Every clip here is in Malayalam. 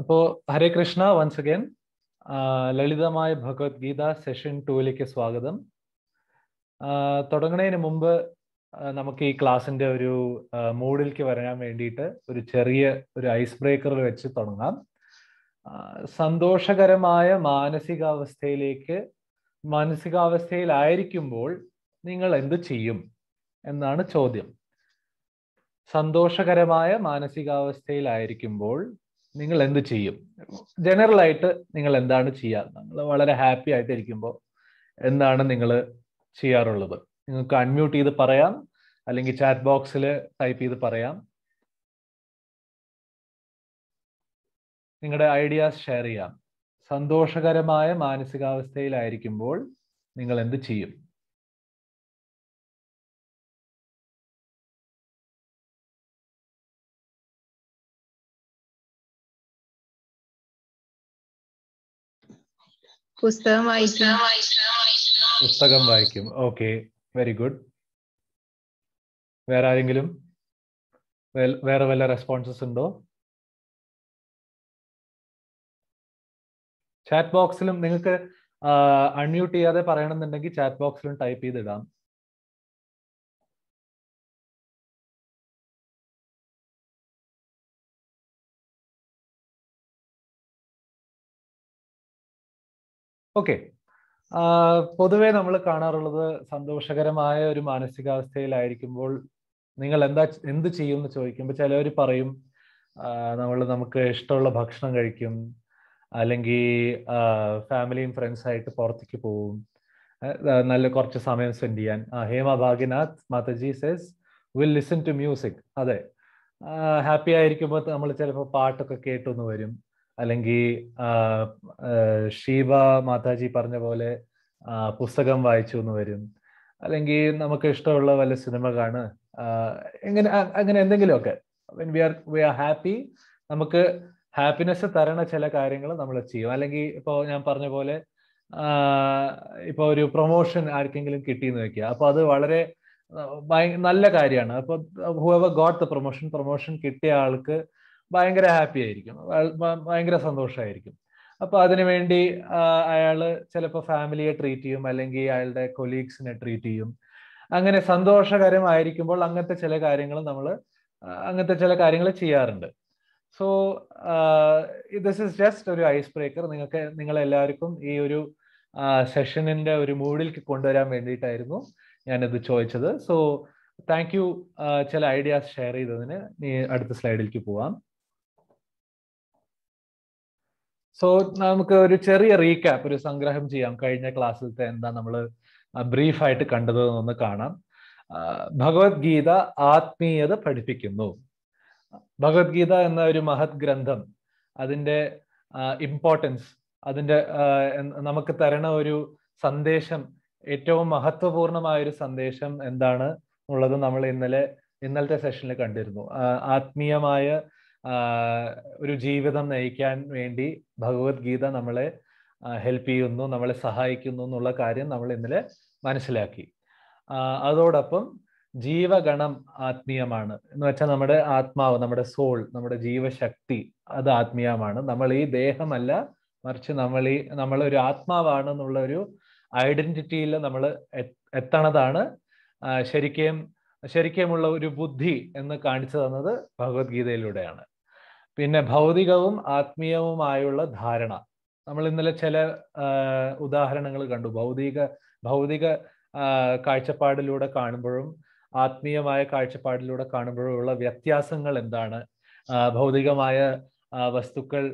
അപ്പോ ഹരേ കൃഷ്ണ വൺസ് അഗൈൻ ലളിതമായ ഭഗവത്ഗീത സെഷൻ ടൂവിലേക്ക് സ്വാഗതം തുടങ്ങുന്നതിന് മുമ്പ് നമുക്ക് ഈ ക്ലാസ്സിന്റെ ഒരു മൂഡിലേക്ക് വരാൻ വേണ്ടിയിട്ട് ഒരു ചെറിയ ഒരു ഐസ് ബ്രേക്കറിൽ വെച്ച് തുടങ്ങാം സന്തോഷകരമായ മാനസികാവസ്ഥയിലേക്ക് മാനസികാവസ്ഥയിലായിരിക്കുമ്പോൾ നിങ്ങൾ എന്ത് ചെയ്യും എന്നാണ് ചോദ്യം സന്തോഷകരമായ മാനസികാവസ്ഥയിലായിരിക്കുമ്പോൾ നിങ്ങൾ എന്ത് ചെയ്യും ജനറൽ ആയിട്ട് നിങ്ങൾ എന്താണ് ചെയ്യാ നിങ്ങൾ വളരെ ഹാപ്പി ആയിട്ടിരിക്കുമ്പോൾ എന്താണ് നിങ്ങൾ ചെയ്യാറുള്ളത് നിങ്ങൾക്ക് അൺമ്യൂട്ട് ചെയ്ത് പറയാം അല്ലെങ്കിൽ ചാറ്റ് ബോക്സിൽ ടൈപ്പ് ചെയ്ത് പറയാം നിങ്ങളുടെ ഐഡിയാസ് ഷെയർ ചെയ്യാം സന്തോഷകരമായ മാനസികാവസ്ഥയിലായിരിക്കുമ്പോൾ നിങ്ങൾ എന്ത് ചെയ്യും പുസ്തകം വായിക്കും പുസ്തകം വായിക്കും ഓക്കെ വെരി ഗുഡ് വേറെ ആരെങ്കിലും വേറെ വല്ല റെസ്പോൺസസ് ഉണ്ടോ ചാറ്റ് ബോക്സിലും നിങ്ങൾക്ക് അൺമ്യൂട്ട് ചെയ്യാതെ പറയണമെന്നുണ്ടെങ്കിൽ ചാറ്റ് ബോക്സിലും ടൈപ്പ് ചെയ്തിടാം ഓക്കെ പൊതുവെ നമ്മൾ കാണാറുള്ളത് സന്തോഷകരമായ ഒരു മാനസികാവസ്ഥയിലായിരിക്കുമ്പോൾ നിങ്ങൾ എന്താ എന്ത് ചെയ്യും എന്ന് ചോദിക്കുമ്പോൾ ചിലവർ പറയും നമ്മൾ നമുക്ക് ഇഷ്ടമുള്ള ഭക്ഷണം കഴിക്കും അല്ലെങ്കിൽ ഫാമിലിയും ഫ്രണ്ട്സായിട്ട് പുറത്തേക്ക് പോവും നല്ല കുറച്ച് സമയം സ്പെൻഡ് ചെയ്യാൻ Hema Bhagyanath Mataji says will listen to music അതെ ഹാപ്പി ആയിരിക്കുമ്പോൾ നമ്മൾ ചിലപ്പോൾ പാട്ടൊക്കെ കേട്ടൊന്ന് വരും അല്ലെങ്കിൽ ഷീബ മാതാജി പറഞ്ഞ പോലെ പുസ്തകം വായിച്ചു എന്ന് വരും അല്ലെങ്കിൽ നമുക്ക് ഇഷ്ടമുള്ള വല്ല സിനിമ കാണ് എങ്ങനെ അങ്ങനെ എന്തെങ്കിലുമൊക്കെ we are we are happy നമുക്ക് ഹാപ്പിനെസ് തരണ ചില കാര്യങ്ങൾ നമ്മൾ ചെയ്യും അല്ലെങ്കിൽ ഇപ്പോൾ ഞാൻ പറഞ്ഞ പോലെ ഇപ്പോൾ ഒരു പ്രൊമോഷൻ ആർക്കെങ്കിലും എന്ന് വെക്കുക അപ്പോൾ അത് വളരെ നല്ല കാര്യമാണ് അപ്പോൾ who have got the promotion promotion കിട്ടിയ ആൾക്ക് ഭയങ്കര ഹാപ്പി ആയിരിക്കും ഭയങ്കര സന്തോഷമായിരിക്കും അപ്പൊ അതിനുവേണ്ടി അയാൾ ചിലപ്പോൾ ഫാമിലിയെ ട്രീറ്റ് ചെയ്യും അല്ലെങ്കിൽ അയാളുടെ കൊലീഗ്സിനെ ട്രീറ്റ് ചെയ്യും അങ്ങനെ സന്തോഷകരമായിരിക്കുമ്പോൾ അങ്ങനത്തെ ചില കാര്യങ്ങൾ നമ്മൾ അങ്ങനത്തെ ചില കാര്യങ്ങൾ ചെയ്യാറുണ്ട് സോ ദിസ് ഇസ് ജസ്റ്റ് ഒരു ഐസ് ബ്രേക്കർ നിങ്ങൾക്ക് നിങ്ങൾ എല്ലാവർക്കും ഈ ഒരു സെഷനിന്റെ ഒരു മൂഡിലേക്ക് കൊണ്ടുവരാൻ വേണ്ടിയിട്ടായിരുന്നു ഞാനിത് ചോദിച്ചത് സോ താങ്ക് യു ചില ഐഡിയാസ് ഷെയർ ചെയ്തതിന് നീ അടുത്ത സ്ലൈഡിലേക്ക് പോവാം സോ നമുക്ക് ഒരു ചെറിയ റീക്യാപ്പ് ഒരു സംഗ്രഹം ചെയ്യാം കഴിഞ്ഞ ക്ലാസ്സിലത്തെ എന്താ നമ്മൾ ബ്രീഫായിട്ട് കണ്ടത് ഒന്ന് കാണാം ഭഗവത്ഗീത ആത്മീയത പഠിപ്പിക്കുന്നു ഭഗവത്ഗീത എന്ന ഒരു മഹത് ഗ്രന്ഥം അതിൻ്റെ ഇമ്പോർട്ടൻസ് അതിൻ്റെ നമുക്ക് തരണ ഒരു സന്ദേശം ഏറ്റവും മഹത്വപൂർണമായ ഒരു സന്ദേശം എന്താണ് ഉള്ളത് നമ്മൾ ഇന്നലെ ഇന്നലത്തെ സെഷനിൽ കണ്ടിരുന്നു ആത്മീയമായ ഒരു ജീവിതം നയിക്കാൻ വേണ്ടി ഭഗവത്ഗീത നമ്മളെ ഹെൽപ്പ് ചെയ്യുന്നു നമ്മളെ സഹായിക്കുന്നു എന്നുള്ള കാര്യം നമ്മൾ ഇന്നലെ മനസ്സിലാക്കി അതോടൊപ്പം ജീവഗണം ആത്മീയമാണ് എന്ന് വെച്ചാൽ നമ്മുടെ ആത്മാവ് നമ്മുടെ സോൾ നമ്മുടെ ജീവശക്തി അത് ആത്മീയമാണ് നമ്മൾ ഈ ദേഹമല്ല മറിച്ച് നമ്മൾ ഈ നമ്മളൊരു എന്നുള്ള ഒരു ഐഡന്റിറ്റിയിൽ നമ്മൾ എത്തണതാണ് ശരിക്കും ശരിക്കുമുള്ള ഒരു ബുദ്ധി എന്ന് കാണിച്ചു തന്നത് ഭഗവത്ഗീതയിലൂടെയാണ് പിന്നെ ഭൗതികവും ആത്മീയവുമായുള്ള ധാരണ നമ്മൾ ഇന്നലെ ചില ഉദാഹരണങ്ങൾ കണ്ടു ഭൗതിക ഭൗതിക കാഴ്ചപ്പാടിലൂടെ കാണുമ്പോഴും ആത്മീയമായ കാഴ്ചപ്പാടിലൂടെ കാണുമ്പോഴുള്ള വ്യത്യാസങ്ങൾ എന്താണ് ഭൗതികമായ വസ്തുക്കൾ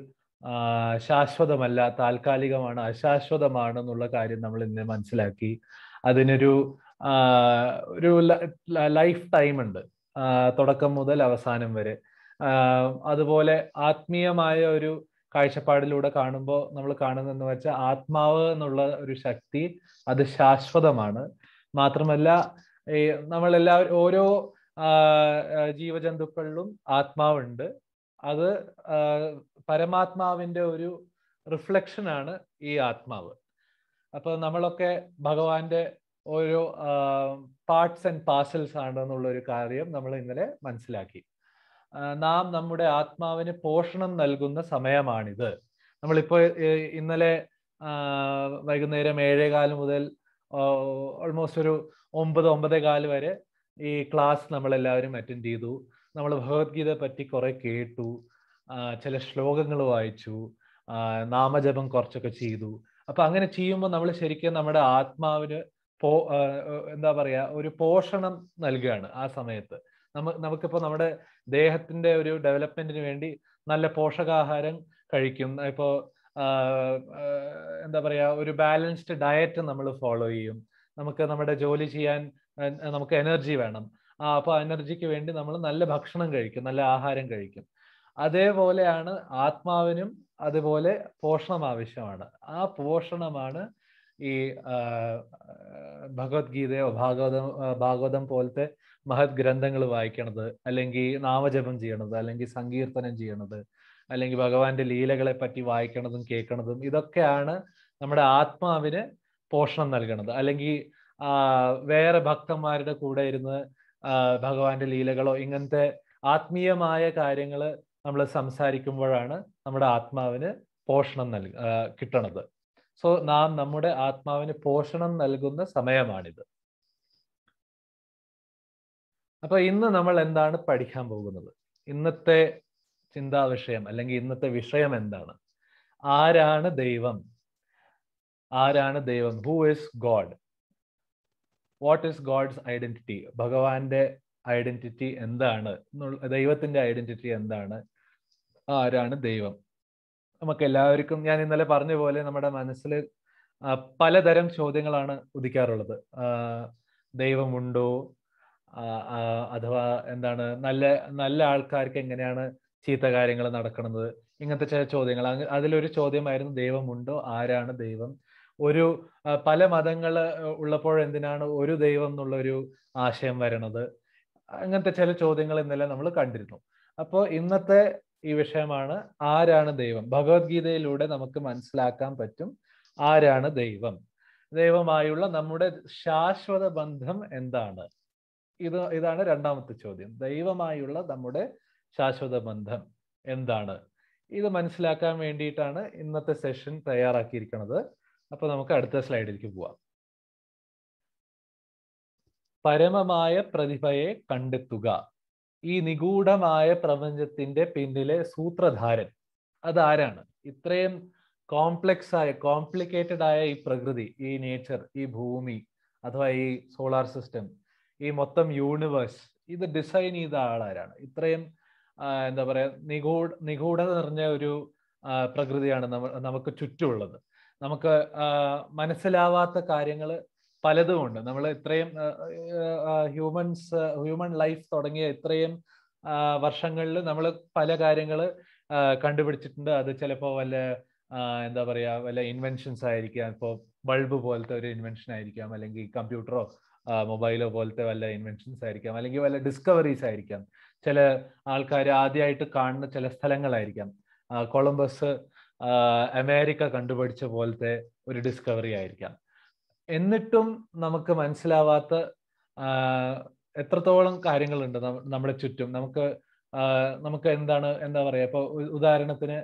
ശാശ്വതമല്ല താൽക്കാലികമാണ് അശാശ്വതമാണ് എന്നുള്ള കാര്യം നമ്മൾ ഇന്ന് മനസ്സിലാക്കി അതിനൊരു ഒരു ലൈഫ് ടൈം ഉണ്ട് തുടക്കം മുതൽ അവസാനം വരെ അതുപോലെ ആത്മീയമായ ഒരു കാഴ്ചപ്പാടിലൂടെ കാണുമ്പോൾ നമ്മൾ കാണുന്നതെന്ന് വെച്ചാൽ ആത്മാവ് എന്നുള്ള ഒരു ശക്തി അത് ശാശ്വതമാണ് മാത്രമല്ല ഈ നമ്മളെല്ലാവരും ഓരോ ജീവജന്തുക്കളിലും ആത്മാവുണ്ട് അത് പരമാത്മാവിന്റെ ഒരു റിഫ്ലക്ഷൻ ആണ് ഈ ആത്മാവ് അപ്പൊ നമ്മളൊക്കെ ഭഗവാന്റെ ഓരോ പാർട്സ് ആൻഡ് പാർസൽസ് ആണ് എന്നുള്ള ഒരു കാര്യം നമ്മൾ ഇന്നലെ മനസ്സിലാക്കി നാം നമ്മുടെ ആത്മാവിന് പോഷണം നൽകുന്ന സമയമാണിത് നമ്മളിപ്പോൾ ഇന്നലെ വൈകുന്നേരം ഏഴേകാല് മുതൽ ഓൾമോസ്റ്റ് ഒരു ഒമ്പത് ഒമ്പതേ കാല് വരെ ഈ ക്ലാസ് നമ്മളെല്ലാവരും അറ്റൻഡ് ചെയ്തു നമ്മൾ ഭഗവത്ഗീത പറ്റി കുറെ കേട്ടു ചില ശ്ലോകങ്ങൾ വായിച്ചു നാമജപം കുറച്ചൊക്കെ ചെയ്തു അപ്പൊ അങ്ങനെ ചെയ്യുമ്പോൾ നമ്മൾ ശരിക്കും നമ്മുടെ ആത്മാവിന് പോ എന്താ പറയാ ഒരു പോഷണം നൽകുകയാണ് ആ സമയത്ത് നമുക്ക് നമുക്കിപ്പോൾ നമ്മുടെ ദേഹത്തിന്റെ ഒരു ഡെവലപ്മെന്റിന് വേണ്ടി നല്ല പോഷകാഹാരം കഴിക്കും ഇപ്പോ എന്താ പറയാ ഒരു ബാലൻസ്ഡ് ഡയറ്റ് നമ്മൾ ഫോളോ ചെയ്യും നമുക്ക് നമ്മുടെ ജോലി ചെയ്യാൻ നമുക്ക് എനർജി വേണം ആ അപ്പൊ എനർജിക്ക് വേണ്ടി നമ്മൾ നല്ല ഭക്ഷണം കഴിക്കും നല്ല ആഹാരം കഴിക്കും അതേപോലെയാണ് ആത്മാവിനും അതുപോലെ പോഷണം ആവശ്യമാണ് ആ പോഷണമാണ് ഈ ഭഗവത്ഗീതയോ ഭാഗവതം ഭാഗവതം പോലത്തെ മഹത് ഗ്രന്ഥങ്ങൾ വായിക്കണത് അല്ലെങ്കിൽ നാമജപം ചെയ്യണത് അല്ലെങ്കിൽ സങ്കീർത്തനം ചെയ്യണത് അല്ലെങ്കിൽ ഭഗവാന്റെ ലീലകളെ പറ്റി വായിക്കണതും കേൾക്കണതും ഇതൊക്കെയാണ് നമ്മുടെ ആത്മാവിന് പോഷണം നൽകണത് അല്ലെങ്കിൽ വേറെ ഭക്തന്മാരുടെ കൂടെ ഇരുന്ന് ഭഗവാന്റെ ലീലകളോ ഇങ്ങനത്തെ ആത്മീയമായ കാര്യങ്ങൾ നമ്മൾ സംസാരിക്കുമ്പോഴാണ് നമ്മുടെ ആത്മാവിന് പോഷണം നൽക കിട്ടണത് സോ നാം നമ്മുടെ ആത്മാവിന് പോഷണം നൽകുന്ന സമയമാണിത് അപ്പൊ ഇന്ന് നമ്മൾ എന്താണ് പഠിക്കാൻ പോകുന്നത് ഇന്നത്തെ ചിന്താ വിഷയം അല്ലെങ്കിൽ ഇന്നത്തെ വിഷയം എന്താണ് ആരാണ് ദൈവം ആരാണ് ദൈവം who is God what is God's identity ഭഗവാന്റെ ഐഡന്റിറ്റി എന്താണ് ദൈവത്തിന്റെ ഐഡന്റിറ്റി എന്താണ് ആരാണ് ദൈവം നമുക്ക് എല്ലാവർക്കും ഞാൻ ഇന്നലെ പറഞ്ഞ പോലെ നമ്മുടെ മനസ്സിൽ പലതരം ചോദ്യങ്ങളാണ് ഉദിക്കാറുള്ളത് ദൈവമുണ്ടോ അഥവാ എന്താണ് നല്ല നല്ല ആൾക്കാർക്ക് എങ്ങനെയാണ് ചീത്ത കാര്യങ്ങൾ നടക്കുന്നത് ഇങ്ങനത്തെ ചില ചോദ്യങ്ങൾ അതിലൊരു ചോദ്യമായിരുന്നു ദൈവമുണ്ടോ ആരാണ് ദൈവം ഒരു പല മതങ്ങൾ ഉള്ളപ്പോൾ എന്തിനാണ് ഒരു ദൈവം എന്നുള്ള ഒരു ആശയം വരണത് അങ്ങനത്തെ ചില ചോദ്യങ്ങൾ ഇന്നലെ നമ്മൾ കണ്ടിരുന്നു അപ്പോൾ ഇന്നത്തെ ഈ വിഷയമാണ് ആരാണ് ദൈവം ഭഗവത്ഗീതയിലൂടെ നമുക്ക് മനസ്സിലാക്കാൻ പറ്റും ആരാണ് ദൈവം ദൈവമായുള്ള നമ്മുടെ ശാശ്വത ബന്ധം എന്താണ് ഇത് ഇതാണ് രണ്ടാമത്തെ ചോദ്യം ദൈവമായുള്ള നമ്മുടെ ശാശ്വത ബന്ധം എന്താണ് ഇത് മനസ്സിലാക്കാൻ വേണ്ടിയിട്ടാണ് ഇന്നത്തെ സെഷൻ തയ്യാറാക്കിയിരിക്കുന്നത് അപ്പോൾ നമുക്ക് അടുത്ത സ്ലൈഡിലേക്ക് പോവാം പരമമായ പ്രതിഭയെ കണ്ടെത്തുക ഈ നിഗൂഢമായ പ്രപഞ്ചത്തിന്റെ പിന്നിലെ സൂത്രധാരൻ അതാരാണ് ഇത്രയും കോംപ്ലക്സ് ആയ കോംപ്ലിക്കേറ്റഡ് ആയ ഈ പ്രകൃതി ഈ നേച്ചർ ഈ ഭൂമി അഥവാ ഈ സോളാർ സിസ്റ്റം ഈ മൊത്തം യൂണിവേഴ്സ് ഇത് ഡിസൈൻ ചെയ്ത ആളാരാണ് ഇത്രയും എന്താ പറയുക നിഗൂഢ നിഗൂഢത നിറഞ്ഞ ഒരു പ്രകൃതിയാണ് നമുക്ക് ചുറ്റുമുള്ളത് നമുക്ക് മനസ്സിലാവാത്ത കാര്യങ്ങൾ പലതുമുണ്ട് നമ്മൾ ഇത്രയും ഹ്യൂമൻസ് ഹ്യൂമൻ ലൈഫ് തുടങ്ങിയ ഇത്രയും വർഷങ്ങളിൽ നമ്മൾ പല കാര്യങ്ങൾ കണ്ടുപിടിച്ചിട്ടുണ്ട് അത് ചിലപ്പോൾ വല്ല എന്താ പറയുക വല്ല ഇൻവെൻഷൻസ് ആയിരിക്കാം ഇപ്പോൾ ബൾബ് പോലത്തെ ഒരു ഇൻവെൻഷൻ ആയിരിക്കാം അല്ലെങ്കിൽ കമ്പ്യൂട്ടറോ മൊബൈലോ പോലത്തെ വല്ല ഇൻവെൻഷൻസ് ആയിരിക്കാം അല്ലെങ്കിൽ വല്ല ഡിസ്കവറീസ് ആയിരിക്കാം ചില ആൾക്കാർ ആദ്യമായിട്ട് കാണുന്ന ചില സ്ഥലങ്ങളായിരിക്കാം കൊളംബസ് അമേരിക്ക കണ്ടുപിടിച്ച പോലത്തെ ഒരു ഡിസ്കവറി ആയിരിക്കാം എന്നിട്ടും നമുക്ക് മനസ്സിലാവാത്ത എത്രത്തോളം കാര്യങ്ങളുണ്ട് നമ്മുടെ ചുറ്റും നമുക്ക് നമുക്ക് എന്താണ് എന്താ പറയുക ഇപ്പോൾ ഉദാഹരണത്തിന്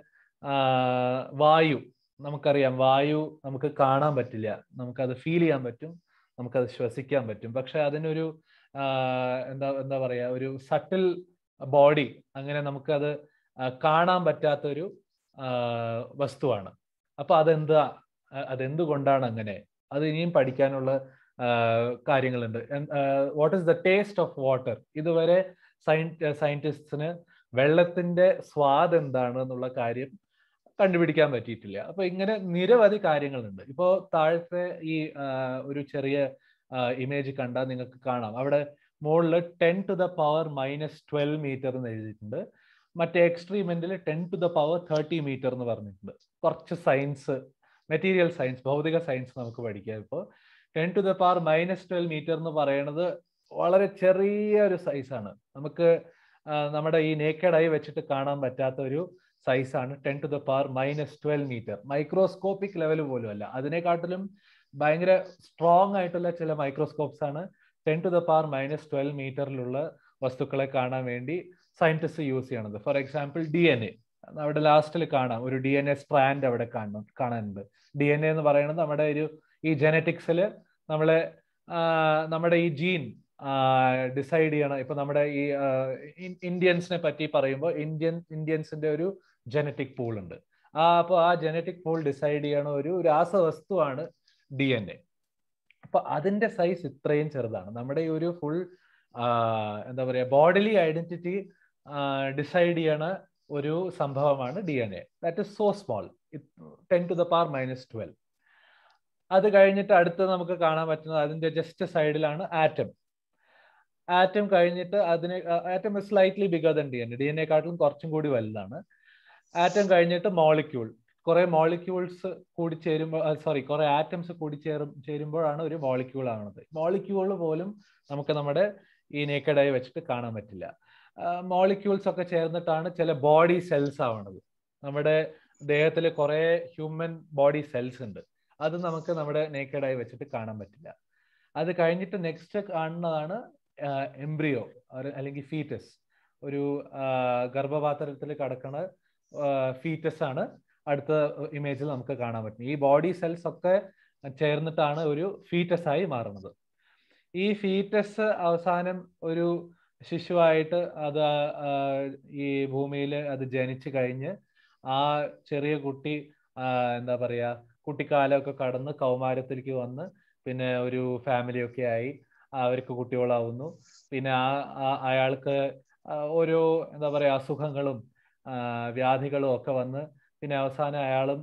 വായു നമുക്കറിയാം വായു നമുക്ക് കാണാൻ പറ്റില്ല നമുക്കത് ഫീൽ ചെയ്യാൻ പറ്റും നമുക്കത് ശ്വസിക്കാൻ പറ്റും പക്ഷെ അതിനൊരു എന്താ എന്താ പറയാ ഒരു സട്ടിൽ ബോഡി അങ്ങനെ നമുക്കത് കാണാൻ പറ്റാത്തൊരു വസ്തുവാണ് അപ്പൊ അതെന്താ അതെന്തുകൊണ്ടാണ് അങ്ങനെ അത് ഇനിയും പഠിക്കാനുള്ള കാര്യങ്ങളുണ്ട് what is the taste of water ഇതുവരെ സയൻ സയൻറ്റിസ്റ്റിന് വെള്ളത്തിന്റെ സ്വാദ് എന്താണ് എന്നുള്ള കാര്യം കണ്ടുപിടിക്കാൻ പറ്റിയിട്ടില്ല അപ്പൊ ഇങ്ങനെ നിരവധി കാര്യങ്ങളുണ്ട് ഇപ്പോ താഴത്തെ ഈ ഒരു ചെറിയ ഇമേജ് കണ്ടാൽ നിങ്ങൾക്ക് കാണാം അവിടെ മുകളിൽ ten to the power minus twelve metre എന്ന് എഴുതിയിട്ടുണ്ട് മറ്റേ എക്സ്ട്രീമെന്റിൽ ten to the power thirty metre എന്ന് പറഞ്ഞിട്ടുണ്ട് കുറച്ച് സയൻസ് മെറ്റീരിയൽ സയൻസ് ഭൗതിക സയൻസ് നമുക്ക് പഠിക്കാം ഇപ്പോൾ ten to the power minus twelve metre എന്ന് പറയുന്നത് വളരെ ചെറിയ ഒരു സൈസാണ് നമുക്ക് നമ്മുടെ ഈ നേക്കഡായി വെച്ചിട്ട് കാണാൻ പറ്റാത്ത ഒരു സൈസാണ് ten to the power minus twelve metre microscopic level അല്ല അതിനെക്കാട്ടിലും ഭയങ്കര സ്ട്രോങ് ആയിട്ടുള്ള ചില മൈക്രോസ്കോപ്സ് ആണ് ten to the power minus twelve മീറ്ററിലുള്ള വസ്തുക്കളെ കാണാൻ വേണ്ടി സയന്റിസ്റ്റ് യൂസ് ചെയ്യണത് for example D N A അവിടെ ലാസ്റ്റിൽ കാണാം ഒരു ഡി എൻ എ സ്ട്രാൻഡ് അവിടെ കാണും കാണാനുണ്ട് ഡി എൻ എ എന്ന് പറയുന്നത് നമ്മുടെ ഒരു ഈ ജനറ്റിക്സിൽ നമ്മളെ നമ്മുടെ ഈ ജീൻ ഡിസൈഡ് ചെയ്യണം ഇപ്പൊ നമ്മുടെ ഈ ഇന്ത്യൻസിനെ പറ്റി പറയുമ്പോൾ ഇന്ത്യൻ ഇന്ത്യൻസിന്റെ ഒരു ജനറ്റിക് പൂൾ ഉണ്ട് ആ അപ്പോൾ ആ ജനറ്റിക് പൂൾ ഡിസൈഡ് ചെയ്യണ ഒരു രാസവസ്തുവാണ് ഡി എൻ എ അപ്പൊ അതിന്റെ സൈസ് ഇത്രയും ചെറുതാണ് നമ്മുടെ ഈ ഒരു ഫുൾ എന്താ പറയുക ബോഡിലി ഐഡന്റിറ്റി ഡിസൈഡ് ചെയ്യണ ഒരു സംഭവമാണ് D N A that is so small ten to the power minus twelve അത് കഴിഞ്ഞിട്ട് അടുത്ത് നമുക്ക് കാണാൻ പറ്റുന്നത് അതിന്റെ ജസ്റ്റ് സൈഡിലാണ് ആറ്റം ആറ്റം കഴിഞ്ഞിട്ട് അതിനെ atom is slightly bigger than D N A D N കാട്ടിലും കുറച്ചും കൂടി വലുതാണ് ആറ്റം കഴിഞ്ഞിട്ട് മോളിക്യൂൾ കുറെ മോളിക്യൂൾസ് കൂടി ചേരുമ്പോൾ സോറി കുറെ ആറ്റംസ് കൂടി ചേരും ചേരുമ്പോഴാണ് ഒരു മോളിക്യൂൾ ആവുന്നത് മോളിക്യൂൾ പോലും നമുക്ക് നമ്മുടെ ഈ നേക്കഡായി വെച്ചിട്ട് കാണാൻ പറ്റില്ല മോളിക്യൂൾസ് ഒക്കെ ചേർന്നിട്ടാണ് ചില ബോഡി സെൽസ് ആവുന്നത് നമ്മുടെ ദേഹത്തിൽ കുറെ ഹ്യൂമൻ ബോഡി സെൽസ് ഉണ്ട് അത് നമുക്ക് നമ്മുടെ നേക്കഡായി വെച്ചിട്ട് കാണാൻ പറ്റില്ല അത് കഴിഞ്ഞിട്ട് നെക്സ്റ്റ് കാണുന്നതാണ് എംബ്രിയോ അല്ലെങ്കിൽ ഫീറ്റസ് ഒരു ഗർഭപാത്രത്തിൽ കടക്കുന്ന ഫീറ്റസ് ആണ് അടുത്ത ഇമേജിൽ നമുക്ക് കാണാൻ പറ്റും ഈ ബോഡി സെൽസ് ഒക്കെ ചേർന്നിട്ടാണ് ഒരു ഫീറ്റസ് ആയി മാറുന്നത് ഈ ഫീറ്റസ് അവസാനം ഒരു ശിശുവായിട്ട് അത് ഈ ഭൂമിയിൽ അത് ജനിച്ചു കഴിഞ്ഞ് ആ ചെറിയ കുട്ടി എന്താ പറയുക കുട്ടിക്കാലമൊക്കെ കടന്ന് കൗമാരത്തിലേക്ക് വന്ന് പിന്നെ ഒരു ഫാമിലിയൊക്കെ ആയി അവർക്ക് കുട്ടികളാവുന്നു പിന്നെ ആ അയാൾക്ക് ഓരോ എന്താ പറയുക അസുഖങ്ങളും വ്യാധികളും ഒക്കെ വന്ന് പിന്നെ അവസാനം അയാളും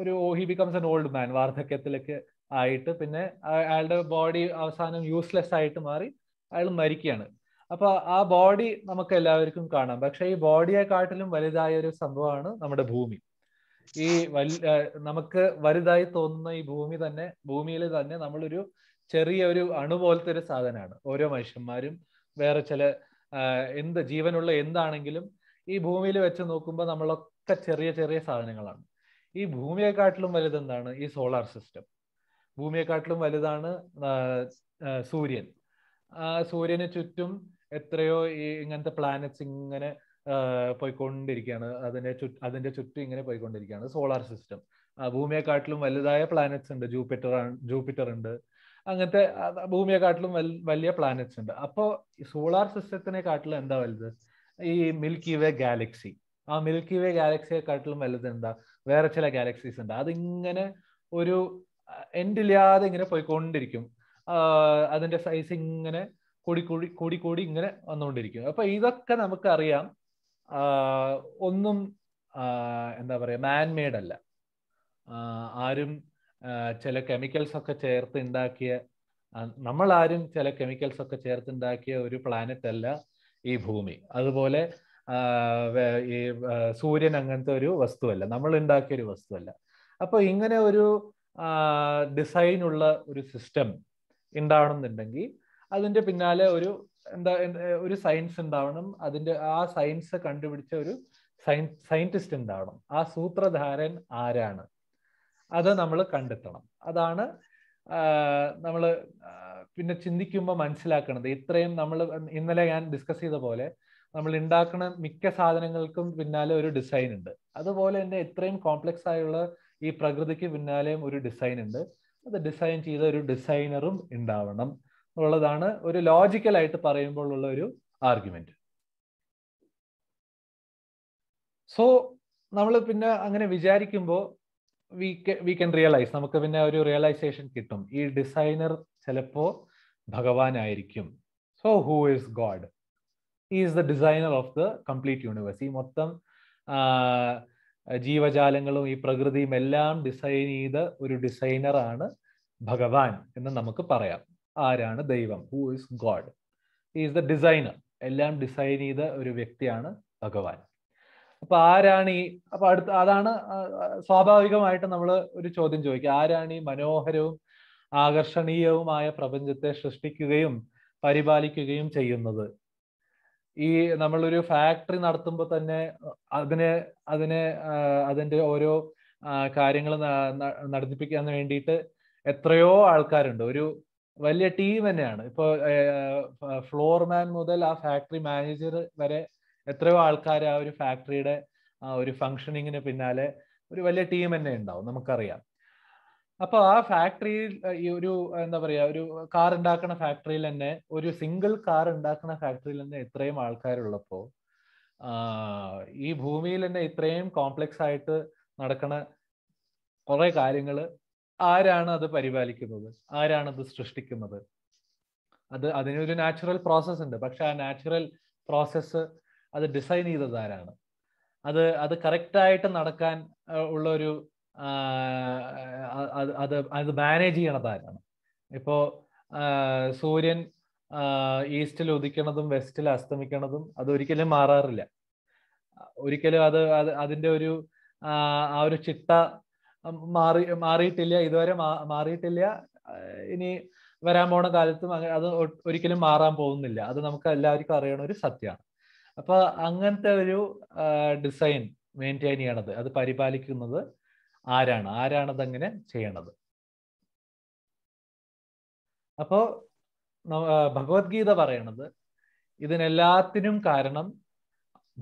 ഒരു he becomes an old man വാർദ്ധക്യത്തിലേക്ക് ആയിട്ട് പിന്നെ അയാളുടെ ബോഡി അവസാനം യൂസ്ലെസ് ആയിട്ട് മാറി അയാൾ മരിക്കുകയാണ് അപ്പൊ ആ ബോഡി നമുക്ക് എല്ലാവർക്കും കാണാം പക്ഷെ ഈ ബോഡിയെക്കാട്ടിലും വലുതായ ഒരു സംഭവമാണ് നമ്മുടെ ഭൂമി ഈ നമുക്ക് വലുതായി തോന്നുന്ന ഈ ഭൂമി തന്നെ ഭൂമിയിൽ തന്നെ നമ്മളൊരു ചെറിയ ഒരു അണു പോലത്തെ ഒരു സാധനമാണ് ഓരോ മനുഷ്യന്മാരും വേറെ ചില എന്ത് ജീവനുള്ള എന്താണെങ്കിലും ഈ ഭൂമിയിൽ വെച്ച് നോക്കുമ്പോൾ നമ്മളൊക്കെ ചെറിയ ചെറിയ സാധനങ്ങളാണ് ഈ ഭൂമിയെക്കാട്ടിലും വലുതെന്താണ് ഈ സോളാർ സിസ്റ്റം ഭൂമിയെക്കാട്ടിലും വലുതാണ് സൂര്യൻ സൂര്യന് ചുറ്റും എത്രയോ ഈ ഇങ്ങനത്തെ പ്ലാനറ്റ്സ് ഇങ്ങനെ പോയിക്കൊണ്ടിരിക്കുകയാണ് അതിൻ്റെ ചു അതിന്റെ ചുറ്റും ഇങ്ങനെ പോയിക്കൊണ്ടിരിക്കുകയാണ് സോളാർ സിസ്റ്റം ഭൂമിയെക്കാട്ടിലും വലുതായ പ്ലാനറ്റ്സ് ഉണ്ട് ജൂപ്പിറ്റർ ജൂപ്പിറ്റർ ഉണ്ട് അങ്ങനത്തെ ഭൂമിയെക്കാട്ടിലും വലിയ പ്ലാനറ്റ്സ് ഉണ്ട് അപ്പോൾ സോളാർ സിസ്റ്റത്തിനെ കാട്ടിലും എന്താ വലുത് ഈ മിൽക്കി വേ ഗാലക്സി ആ മിൽക്കി വേ ഗാലക്സിയെക്കാട്ടിലും എന്താ വേറെ ചില ഗാലക്സീസ് ഉണ്ട് അതിങ്ങനെ ഒരു എൻഡില്ലാതെ ഇങ്ങനെ പോയിക്കൊണ്ടിരിക്കും അതിന്റെ സൈസ് ഇങ്ങനെ കൂടി കൂടി കൂടി കൂടി ഇങ്ങനെ വന്നുകൊണ്ടിരിക്കും അപ്പൊ ഇതൊക്കെ നമുക്കറിയാം ഒന്നും എന്താ പറയാ മാൻ അല്ല ആരും ചില കെമിക്കൽസ് ഒക്കെ ചേർത്ത് ഉണ്ടാക്കിയ നമ്മൾ ആരും ചില കെമിക്കൽസ് ഒക്കെ ചേർത്തുണ്ടാക്കിയ ഒരു പ്ലാനറ്റ് അല്ല ഈ ഭൂമി അതുപോലെ ഈ സൂര്യൻ അങ്ങനത്തെ ഒരു വസ്തുവല്ല നമ്മൾ ഉണ്ടാക്കിയ ഒരു വസ്തുവല്ല അപ്പോൾ ഇങ്ങനെ ഒരു ഡിസൈൻ ഉള്ള ഒരു സിസ്റ്റം ഉണ്ടാവണമെന്നുണ്ടെങ്കിൽ അതിന്റെ പിന്നാലെ ഒരു എന്താ ഒരു സയൻസ് ഉണ്ടാവണം അതിന്റെ ആ സയൻസ് കണ്ടുപിടിച്ച ഒരു സയന്റിസ്റ്റ് ഉണ്ടാവണം ആ സൂത്രധാരൻ ആരാണ് അത് നമ്മൾ കണ്ടെത്തണം അതാണ് നമ്മൾ പിന്നെ ചിന്തിക്കുമ്പോൾ മനസ്സിലാക്കണത് ഇത്രയും നമ്മൾ ഇന്നലെ ഞാൻ ഡിസ്കസ് ചെയ്ത പോലെ നമ്മൾ ഉണ്ടാക്കുന്ന മിക്ക സാധനങ്ങൾക്കും പിന്നാലെ ഒരു ഡിസൈൻ ഉണ്ട് അതുപോലെ തന്നെ ഇത്രയും കോംപ്ലക്സ് ആയുള്ള ഈ പ്രകൃതിക്ക് പിന്നാലെയും ഒരു ഡിസൈൻ ഉണ്ട് അത് ഡിസൈൻ ചെയ്ത ഒരു ഡിസൈനറും ഉണ്ടാവണം എന്നുള്ളതാണ് ഒരു ലോജിക്കലായിട്ട് പറയുമ്പോൾ ഉള്ള ഒരു ആർഗ്യുമെന്റ് സോ നമ്മൾ പിന്നെ അങ്ങനെ വിചാരിക്കുമ്പോൾ വി വി ക്യാൻ റിയലൈസ് നമുക്ക് പിന്നെ ഒരു റിയലൈസേഷൻ കിട്ടും ഈ ഡിസൈനർ ചിലപ്പോൾ ഭഗവാനായിരിക്കും so who is God is the designer of the complete universe ഈ മൊത്തം ജീവജാലങ്ങളും ഈ പ്രകൃതിയും എല്ലാം ഡിസൈൻ ചെയ്ത ഒരു ഡിസൈനറാണ് ഭഗവാൻ എന്ന് നമുക്ക് പറയാം ആരാണ് ദൈവം who is God is the designer എല്ലാം ഡിസൈൻ ചെയ്ത ഒരു വ്യക്തിയാണ് ഭഗവാൻ അപ്പൊ ആരാണ് ഈ അപ്പൊ അടുത്ത് അതാണ് സ്വാഭാവികമായിട്ട് നമ്മൾ ഒരു ചോദ്യം ചോദിക്കുക ആരാണ് ഈ മനോഹരവും ആകർഷണീയവുമായ പ്രപഞ്ചത്തെ സൃഷ്ടിക്കുകയും പരിപാലിക്കുകയും ചെയ്യുന്നത് ഈ നമ്മളൊരു ഫാക്ടറി നടത്തുമ്പോൾ തന്നെ അതിനെ അതിനെ അതിന്റെ ഓരോ കാര്യങ്ങൾ നടത്തിപ്പിക്കാൻ വേണ്ടിയിട്ട് എത്രയോ ആൾക്കാരുണ്ട് ഒരു വലിയ ടീം തന്നെയാണ് ഇപ്പോൾ ഫ്ലോർമാൻ മുതൽ ആ ഫാക്ടറി മാനേജർ വരെ എത്രയോ ആൾക്കാർ ആ ഒരു ഫാക്ടറിയുടെ ഒരു ഫങ്ഷനിങ്ങിന് പിന്നാലെ ഒരു വലിയ ടീം തന്നെ ഉണ്ടാവും നമുക്കറിയാം അപ്പൊ ആ ഫാക്ടറിയിൽ ഈ ഒരു എന്താ പറയാ ഒരു കാർ ഉണ്ടാക്കുന്ന ഫാക്ടറിയിൽ തന്നെ ഒരു സിംഗിൾ കാർ ഉണ്ടാക്കുന്ന ഫാക്ടറിയിൽ തന്നെ ഇത്രയും ആൾക്കാരുള്ളപ്പോ ഈ ഭൂമിയിൽ തന്നെ ഇത്രയും കോംപ്ലക്സ് ആയിട്ട് നടക്കണ കുറെ കാര്യങ്ങൾ ആരാണ് അത് പരിപാലിക്കുന്നത് ആരാണ് അത് സൃഷ്ടിക്കുന്നത് അത് അതിനൊരു നാച്ചുറൽ പ്രോസസ്സ് ഉണ്ട് പക്ഷെ ആ നാച്ചുറൽ പ്രോസസ്സ് അത് ഡിസൈൻ ചെയ്തത് ആരാണ് അത് അത് കറക്റ്റായിട്ട് നടക്കാൻ ഉള്ള ഒരു അത് അത് മാനേജ് ചെയ്യണത് ഇപ്പോ സൂര്യൻ ഈസ്റ്റിൽ ഉദിക്കണതും വെസ്റ്റിൽ അസ്തമിക്കണതും അത് ഒരിക്കലും മാറാറില്ല ഒരിക്കലും അത് അത് ഒരു ആ ഒരു ചിട്ട മാറി മാറിയിട്ടില്ല ഇതുവരെ മാറിയിട്ടില്ല ഇനി വരാൻ പോണ കാലത്തും അത് ഒരിക്കലും മാറാൻ പോകുന്നില്ല അത് നമുക്ക് എല്ലാവർക്കും അറിയണ ഒരു സത്യമാണ് അപ്പൊ അങ്ങനത്തെ ഒരു ഡിസൈൻ മെയിൻറ്റെയിൻ ചെയ്യണത് അത് പരിപാലിക്കുന്നത് ആരാണ് ആരാണതങ്ങനെ ചെയ്യണത് അപ്പോ ഭഗവത്ഗീത പറയണത് ഇതിനെല്ലാത്തിനും കാരണം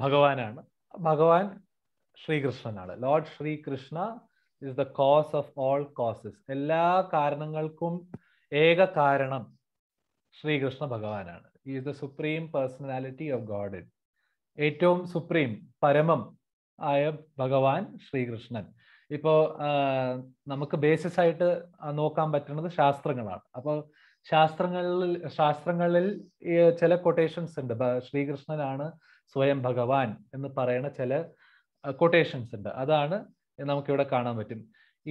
ഭഗവാനാണ് ഭഗവാൻ ശ്രീകൃഷ്ണനാണ് lord Sri Krishna is the cause of all causes എല്ലാ കാരണങ്ങൾക്കും ഏക കാരണം ശ്രീകൃഷ്ണ ഭഗവാനാണ് ഈ the supreme personality of God ഏറ്റവും സുപ്രീം പരമം ആയ ഭഗവാൻ ശ്രീകൃഷ്ണൻ ഇപ്പോൾ നമുക്ക് ബേസിസ് ആയിട്ട് നോക്കാൻ പറ്റുന്നത് ശാസ്ത്രങ്ങളാണ് അപ്പോൾ ശാസ്ത്രങ്ങളിൽ ശാസ്ത്രങ്ങളിൽ ചില കൊട്ടേഷൻസ് ഉണ്ട് ശ്രീകൃഷ്ണനാണ് സ്വയം ഭഗവാൻ എന്ന് പറയുന്ന ചില കൊട്ടേഷൻസ് ഉണ്ട് അതാണ് നമുക്കിവിടെ കാണാൻ പറ്റും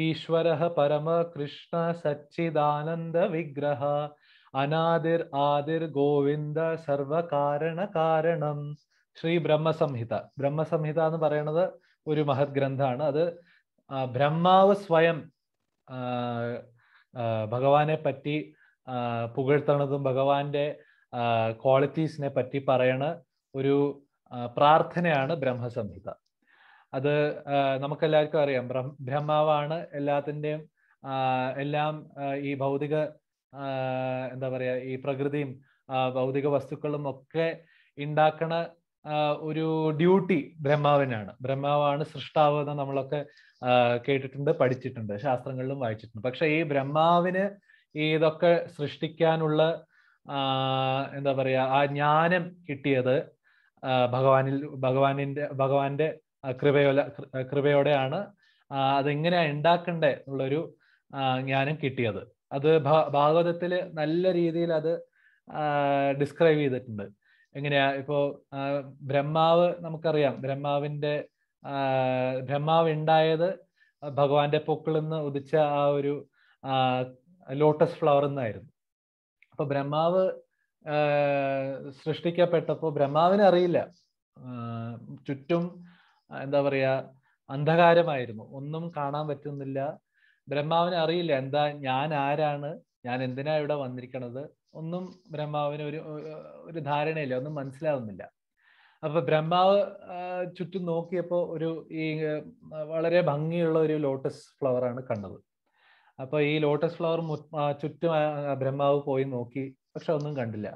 ഈശ്വര പരമ കൃഷ്ണ സച്ചിദാനന്ദ വിഗ്രഹ അനാദിർ ആദിർ ഗോവിന്ദ സർവകാരണ കാരണം ശ്രീ ബ്രഹ്മസംഹിത ബ്രഹ്മസംഹിത എന്ന് പറയുന്നത് ഒരു മഹത് ഗ്രന്ഥമാണ് അത് ബ്രഹ്മാവ് സ്വയം ഭഗവാനെ പറ്റി പുകഴ്ത്തണതും ഭഗവാന്റെ ക്വാളിറ്റീസിനെ പറ്റി പറയണ ഒരു പ്രാർത്ഥനയാണ് ബ്രഹ്മസംഹിത അത് നമുക്കെല്ലാവർക്കും അറിയാം ബ്രഹ്മാവാണ് എല്ലാത്തിൻ്റെയും എല്ലാം ഈ ഭൗതിക എന്താ പറയുക ഈ പ്രകൃതിയും ഭൗതിക വസ്തുക്കളും ഒക്കെ ഉണ്ടാക്കണ ഒരു ഡ്യൂട്ടി ബ്രഹ്മാവിനാണ് ബ്രഹ്മാവാണ് സൃഷ്ടാവ് എന്ന് നമ്മളൊക്കെ കേട്ടിട്ടുണ്ട് പഠിച്ചിട്ടുണ്ട് ശാസ്ത്രങ്ങളിലും വായിച്ചിട്ടുണ്ട് പക്ഷെ ഈ ബ്രഹ്മാവിന് ഇതൊക്കെ സൃഷ്ടിക്കാനുള്ള എന്താ പറയുക ആ ജ്ഞാനം കിട്ടിയത് ഭഗവാനിൽ ഭഗവാനിന്റെ ഭഗവാന്റെ കൃപയോല കൃപയോടെയാണ് അതെങ്ങനെയാണ് ഉണ്ടാക്കണ്ടേ എന്നുള്ളൊരു ജ്ഞാനം കിട്ടിയത് അത് ഭാഗവതത്തിൽ നല്ല രീതിയിൽ അത് ഡിസ്ക്രൈബ് ചെയ്തിട്ടുണ്ട് എങ്ങനെയാ ഇപ്പോ ബ്രഹ്മാവ് നമുക്കറിയാം ബ്രഹ്മാവിന്റെ ബ്രഹ്മാവ് ഉണ്ടായത് ഭഗവാന്റെ പൊക്കിൾ നിന്ന് ഉദിച്ച ആ ഒരു ലോട്ടസ് ഫ്ലവർ എന്നായിരുന്നു അപ്പൊ ബ്രഹ്മാവ് സൃഷ്ടിക്കപ്പെട്ടപ്പോൾ ബ്രഹ്മാവിനെ അറിയില്ല ചുറ്റും എന്താ പറയാ അന്ധകാരമായിരുന്നു ഒന്നും കാണാൻ പറ്റുന്നില്ല ബ്രഹ്മാവിനെ അറിയില്ല എന്താ ഞാൻ ആരാണ് ഞാൻ എന്തിനാ ഇവിടെ വന്നിരിക്കണത് ഒന്നും ബ്രഹ്മാവിന് ഒരു ഒരു ധാരണയില്ല ഒന്നും മനസ്സിലാവുന്നില്ല അപ്പൊ ബ്രഹ്മാവ് ചുറ്റും നോക്കിയപ്പോൾ ഒരു ഈ വളരെ ഭംഗിയുള്ള ഒരു ലോട്ടസ് ഫ്ലവർ ആണ് കണ്ടത് അപ്പൊ ഈ ലോട്ടസ് ഫ്ലവർ ചുറ്റും ബ്രഹ്മാവ് പോയി നോക്കി പക്ഷെ ഒന്നും കണ്ടില്ല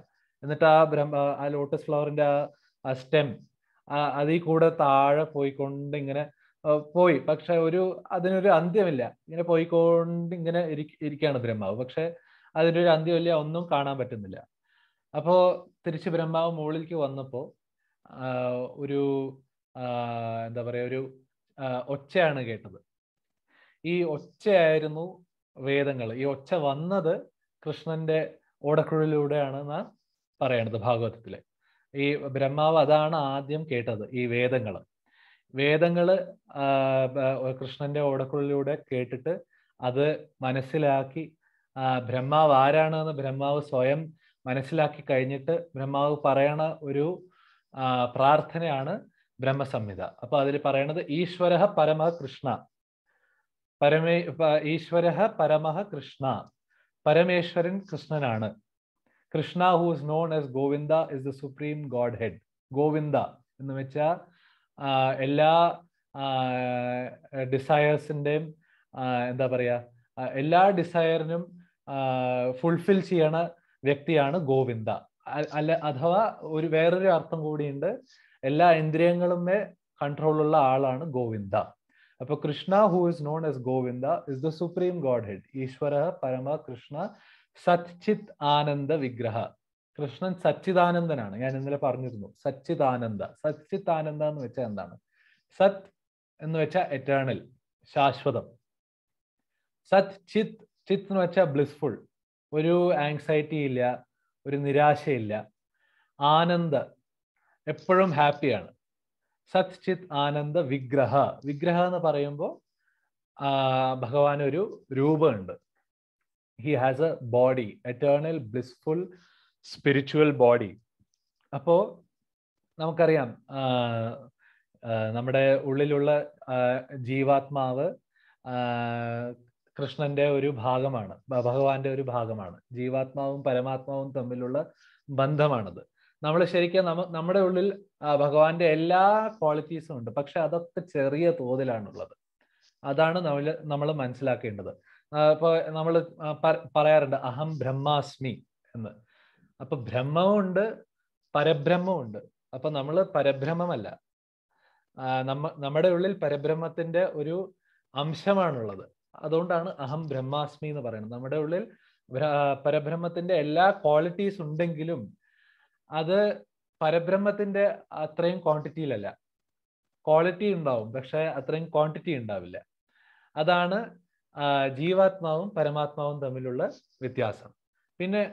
എന്നിട്ട് ആ ബ്രഹ്മ ആ ലോട്ടസ് ഫ്ലവറിന്റെ ആ സ്റ്റെം അതിൽ കൂടെ താഴെ പോയിക്കൊണ്ട് ഇങ്ങനെ പോയി പക്ഷെ ഒരു അതിനൊരു അന്ത്യമില്ല ഇങ്ങനെ പോയിക്കൊണ്ട് ഇങ്ങനെ ഇരിക്കുകയാണ് ബ്രഹ്മാവ് പക്ഷെ അതിനൊരു വലിയ ഒന്നും കാണാൻ പറ്റുന്നില്ല അപ്പോൾ തിരിച്ച് ബ്രഹ്മാവ് മുകളിലേക്ക് വന്നപ്പോൾ ഒരു എന്താ പറയുക ഒരു ഒച്ചയാണ് കേട്ടത് ഈ ഒച്ചയായിരുന്നു വേദങ്ങൾ ഈ ഒച്ച വന്നത് കൃഷ്ണന്റെ ഓടക്കുഴലിലൂടെയാണെന്ന് പറയണത് ഭാഗവതത്തിലെ ഈ ബ്രഹ്മാവ് അതാണ് ആദ്യം കേട്ടത് ഈ വേദങ്ങൾ വേദങ്ങൾ കൃഷ്ണന്റെ ഓടക്കുഴലിലൂടെ കേട്ടിട്ട് അത് മനസ്സിലാക്കി ബ്രഹ്മാവ് എന്ന് ബ്രഹ്മാവ് സ്വയം മനസ്സിലാക്കി കഴിഞ്ഞിട്ട് ബ്രഹ്മാവ് പറയണ ഒരു പ്രാർത്ഥനയാണ് ബ്രഹ്മസംഹിത അപ്പൊ അതിൽ പറയണത് ഈശ്വര പരമ കൃഷ്ണ പരമേ ഈശ്വര പരമ കൃഷ്ണ പരമേശ്വരൻ കൃഷ്ണനാണ് Krishna who's known as Govinda is the supreme Godhead Govinda എന്ന് വെച്ചാൽ എല്ലാ ഡിസയേഴ്സിൻ്റെയും എന്താ പറയുക എല്ലാ ഡിസയറിനും ഫുൾഫിൽ ചെയ്യണ വ്യക്തിയാണ് ഗോവിന്ദ അല്ല അഥവാ ഒരു വേറൊരു അർത്ഥം കൂടിയുണ്ട് എല്ലാ ഇന്ദ്രിയങ്ങളും കൺട്രോളുള്ള ആളാണ് ഗോവിന്ദ അപ്പൊ Krishna who is known as Govinda is the supreme Godhead ഈശ്വര പരമ കൃഷ്ണ സച്ചിത് ആനന്ദ വിഗ്രഹ കൃഷ്ണൻ സച്ചിദാനന്ദനാണ് ഞാൻ ഇന്നലെ പറഞ്ഞിരുന്നു സച്ചിദാനന്ദ സച്ചിദാനന്ദ എന്ന് വെച്ചാൽ എന്താണ് സത് എന്ന് വെച്ചാൽ എറ്റേണൽ ശാശ്വതം സത് ചിത് ചിത്ത് എന്ന് വെച്ചാൽ ബ്ലിസ്ഫുൾ ഒരു ആങ്സൈറ്റി ഇല്ല ഒരു നിരാശയില്ല ആനന്ദ എപ്പോഴും ഹാപ്പിയാണ് സത് ചിത് ആനന്ദ വിഗ്രഹ വിഗ്രഹ എന്ന് പറയുമ്പോൾ ഭഗവാൻ ഒരു രൂപമുണ്ട് he has a body eternal blissful spiritual body അപ്പോൾ നമുക്കറിയാം നമ്മുടെ ഉള്ളിലുള്ള ജീവാത്മാവ് കൃഷ്ണന്റെ ഒരു ഭാഗമാണ് ഭഗവാന്റെ ഒരു ഭാഗമാണ് ജീവാത്മാവും പരമാത്മാവും തമ്മിലുള്ള ബന്ധമാണത് നമ്മൾ ശരിക്കും നമ്മ നമ്മുടെ ഉള്ളിൽ ഭഗവാന്റെ എല്ലാ ക്വാളിറ്റീസും ഉണ്ട് പക്ഷെ അതൊക്കെ ചെറിയ തോതിലാണുള്ളത് അതാണ് നമ്മൾ നമ്മൾ മനസ്സിലാക്കേണ്ടത് ഇപ്പൊ നമ്മൾ പറയാറുണ്ട് അഹം ബ്രഹ്മാസ്മി എന്ന് അപ്പൊ ബ്രഹ്മമുണ്ട് പരബ്രഹ്മമുണ്ട് അപ്പൊ നമ്മൾ പരബ്രഹ്മമല്ല നമ്മ നമ്മുടെ ഉള്ളിൽ പരബ്രഹ്മത്തിന്റെ ഒരു അംശമാണുള്ളത് അതുകൊണ്ടാണ് അഹം ബ്രഹ്മാസ്മി എന്ന് പറയുന്നത് നമ്മുടെ ഉള്ളിൽ പരബ്രഹ്മത്തിന്റെ എല്ലാ ക്വാളിറ്റീസ് ഉണ്ടെങ്കിലും അത് പരബ്രഹ്മത്തിന്റെ അത്രയും ക്വാണ്ടിറ്റിയിലല്ല ക്വാളിറ്റി ഉണ്ടാവും പക്ഷെ അത്രയും ക്വാണ്ടിറ്റി ഉണ്ടാവില്ല അതാണ് ജീവാത്മാവും പരമാത്മാവും തമ്മിലുള്ള വ്യത്യാസം പിന്നെ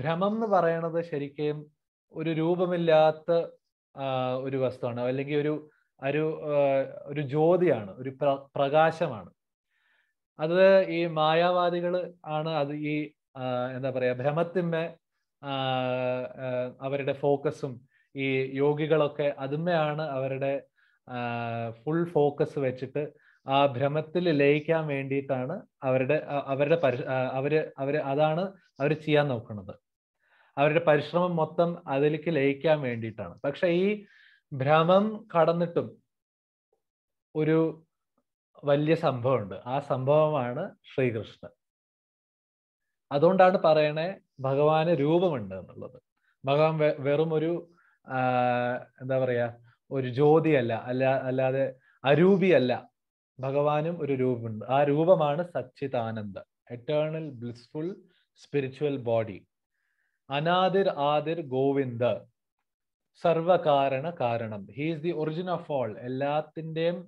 ഭ്രമം എന്ന് പറയണത് ശരിക്കും ഒരു രൂപമില്ലാത്ത ഒരു വസ്തുവാണ് അല്ലെങ്കിൽ ഒരു ഒരു ഒരു ജ്യോതിയാണ് ഒരു പ്രകാശമാണ് അത് ഈ മായാവാദികൾ ആണ് അത് ഈ എന്താ പറയാ ഭ്രമത്തിന്മേ അവരുടെ ഫോക്കസും ഈ യോഗികളൊക്കെ അതുമ്മയാണ് അവരുടെ ഫുൾ ഫോക്കസ് വെച്ചിട്ട് ആ ഭ്രമത്തിൽ ലയിക്കാൻ വേണ്ടിയിട്ടാണ് അവരുടെ അവരുടെ പരി അവര് അവര് അതാണ് അവർ ചെയ്യാൻ നോക്കുന്നത് അവരുടെ പരിശ്രമം മൊത്തം അതിലേക്ക് ലയിക്കാൻ വേണ്ടിയിട്ടാണ് പക്ഷെ ഈ ഭ്രമം കടന്നിട്ടും ഒരു വലിയ സംഭവമുണ്ട് ആ സംഭവമാണ് ശ്രീകൃഷ്ണൻ അതുകൊണ്ടാണ് പറയണേ ഭഗവാന് രൂപമുണ്ട് എന്നുള്ളത് ഭഗവാൻ വെറും ഒരു എന്താ പറയാ ഒരു ജ്യോതിയല്ല അല്ല അല്ലാതെ അരൂപിയല്ല ഭഗവാനും ഒരു രൂപമുണ്ട് ആ രൂപമാണ് സച്ചിദാനന്ദ എറ്റേണൽ ബ്ലിസ്ഫുൾ സ്പിരിച്വൽ ബോഡി അനാദിർ ആദിർ ഗോവിന്ദ് സർവകാരണ കാരണം he is the origin of all എല്ലാത്തിൻ്റെയും